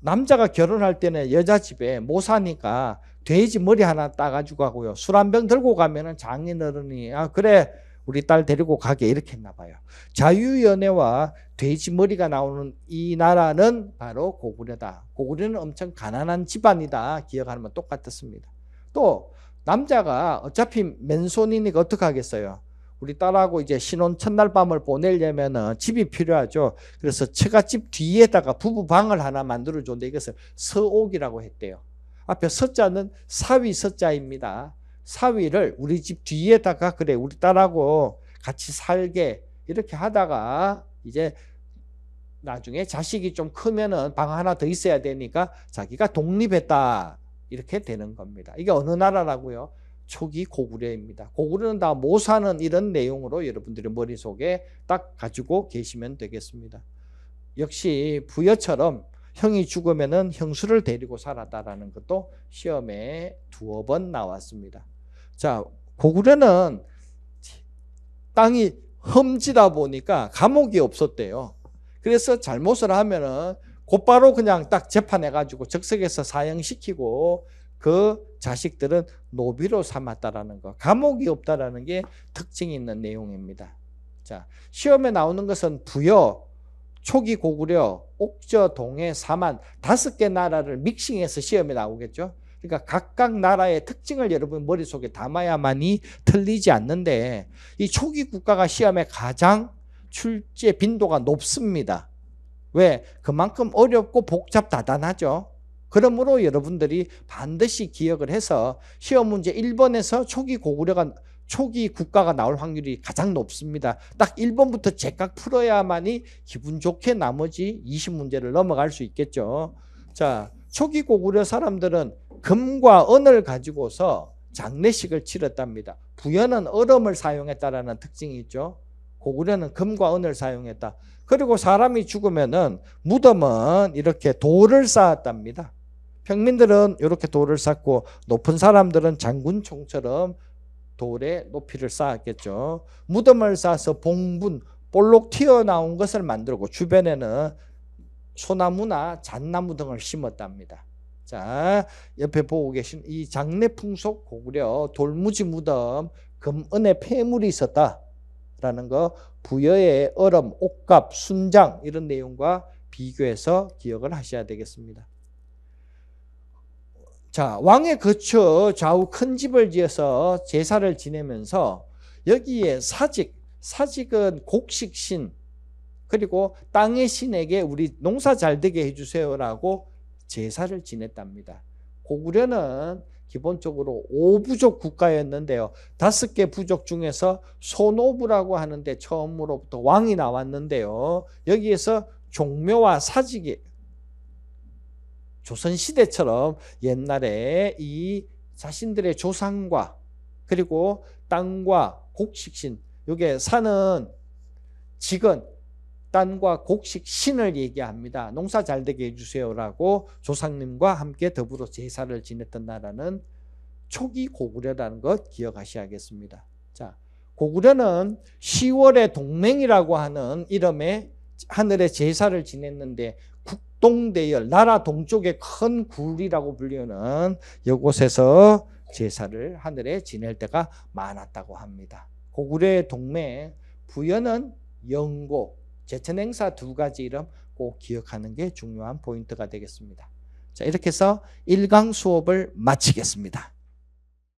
남자가 결혼할 때는 여자 집에 못 사니까 돼지 머리 하나 따가지고 가고요. 술 한 병 들고 가면은 장인어른이 아 그래 우리 딸 데리고 가게 이렇게 했나 봐요. 자유연애와 돼지 머리가 나오는 이 나라는 바로 고구려다. 고구려는 엄청 가난한 집안이다. 기억하면 똑같았습니다. 또 남자가 어차피 맨손이니까 어떡하겠어요. 우리 딸하고 이제 신혼 첫날 밤을 보내려면은 집이 필요하죠. 그래서 처갓집 뒤에다가 부부 방을 하나 만들어 줬는데 이것을 서옥이라고 했대요. 앞에 서자는 사위 서자입니다. 사위를 우리 집 뒤에다가 그래 우리 딸하고 같이 살게 이렇게 하다가 이제 나중에 자식이 좀 크면은 방 하나 더 있어야 되니까 자기가 독립했다 이렇게 되는 겁니다. 이게 어느 나라라고요? 초기 고구려입니다. 고구려는 다 모사는 이런 내용으로 여러분들의 머릿속에 딱 가지고 계시면 되겠습니다. 역시 부여처럼 형이 죽으면 형수를 데리고 살았다라는 것도 시험에 두어 번 나왔습니다. 자, 고구려는 땅이 험지다 보니까 감옥이 없었대요. 그래서 잘못을 하면은 곧바로 그냥 딱 재판해가지고 적석에서 사형시키고 그 자식들은 노비로 삼았다라는 거. 감옥이 없다라는 게 특징이 있는 내용입니다. 자, 시험에 나오는 것은 부여, 초기 고구려, 옥저, 동해, 사만 다섯 개 나라를 믹싱해서 시험에 나오겠죠. 그러니까 각각 나라의 특징을 여러분 머릿속에 담아야만이 틀리지 않는데 이 초기 국가가 시험에 가장 출제 빈도가 높습니다. 왜? 그만큼 어렵고 복잡 다단하죠. 그러므로 여러분들이 반드시 기억을 해서 시험 문제 1번에서 초기 고구려가 초기 국가가 나올 확률이 가장 높습니다. 딱 1번부터 제각 풀어야만이 기분 좋게 나머지 20문제를 넘어갈 수 있겠죠. 자, 초기 고구려 사람들은 금과 은을 가지고서 장례식을 치렀답니다. 부여는 얼음을 사용했다라는 특징이 있죠. 고구려는 금과 은을 사용했다. 그리고 사람이 죽으면은 무덤은 이렇게 돌을 쌓았답니다. 평민들은 이렇게 돌을 쌓고 높은 사람들은 장군총처럼 돌의 높이를 쌓았겠죠. 무덤을 쌓아서 봉분, 볼록 튀어나온 것을 만들고 주변에는 소나무나 잣나무 등을 심었답니다. 자, 옆에 보고 계신 이 장례 풍속 고구려 돌무지 무덤 금은의 폐물이 있었다라는 거 부여의 얼음, 옷값, 순장 이런 내용과 비교해서 기억을 하셔야 되겠습니다. 자, 왕의 거처 좌우 큰 집을 지어서 제사를 지내면서 여기에 사직, 사직은 곡식 신, 그리고 땅의 신에게 우리 농사 잘 되게 해주세요라고 제사를 지냈답니다. 고구려는 기본적으로 오부족 국가였는데요. 다섯 개 부족 중에서 소노부라고 하는데 처음으로부터 왕이 나왔는데요. 여기에서 종묘와 사직이 조선시대처럼 옛날에 이 자신들의 조상과 그리고 땅과 곡식신, 요게 산은 직은 땅과 곡식신을 얘기합니다. 농사 잘 되게 해주세요라고 조상님과 함께 더불어 제사를 지냈던 나라는 초기 고구려라는 것 기억하셔야겠습니다. 자, 고구려는 10월의 동맹이라고 하는 이름의 하늘의 제사를 지냈는데 동대열 나라 동쪽의 큰 굴이라고 불리는 이곳에서 제사를 하늘에 지낼 때가 많았다고 합니다. 고구려의 동맹 부여는 영고 제천행사 두 가지 이름 꼭 기억하는 게 중요한 포인트가 되겠습니다. 자 이렇게 해서 1강 수업을 마치겠습니다.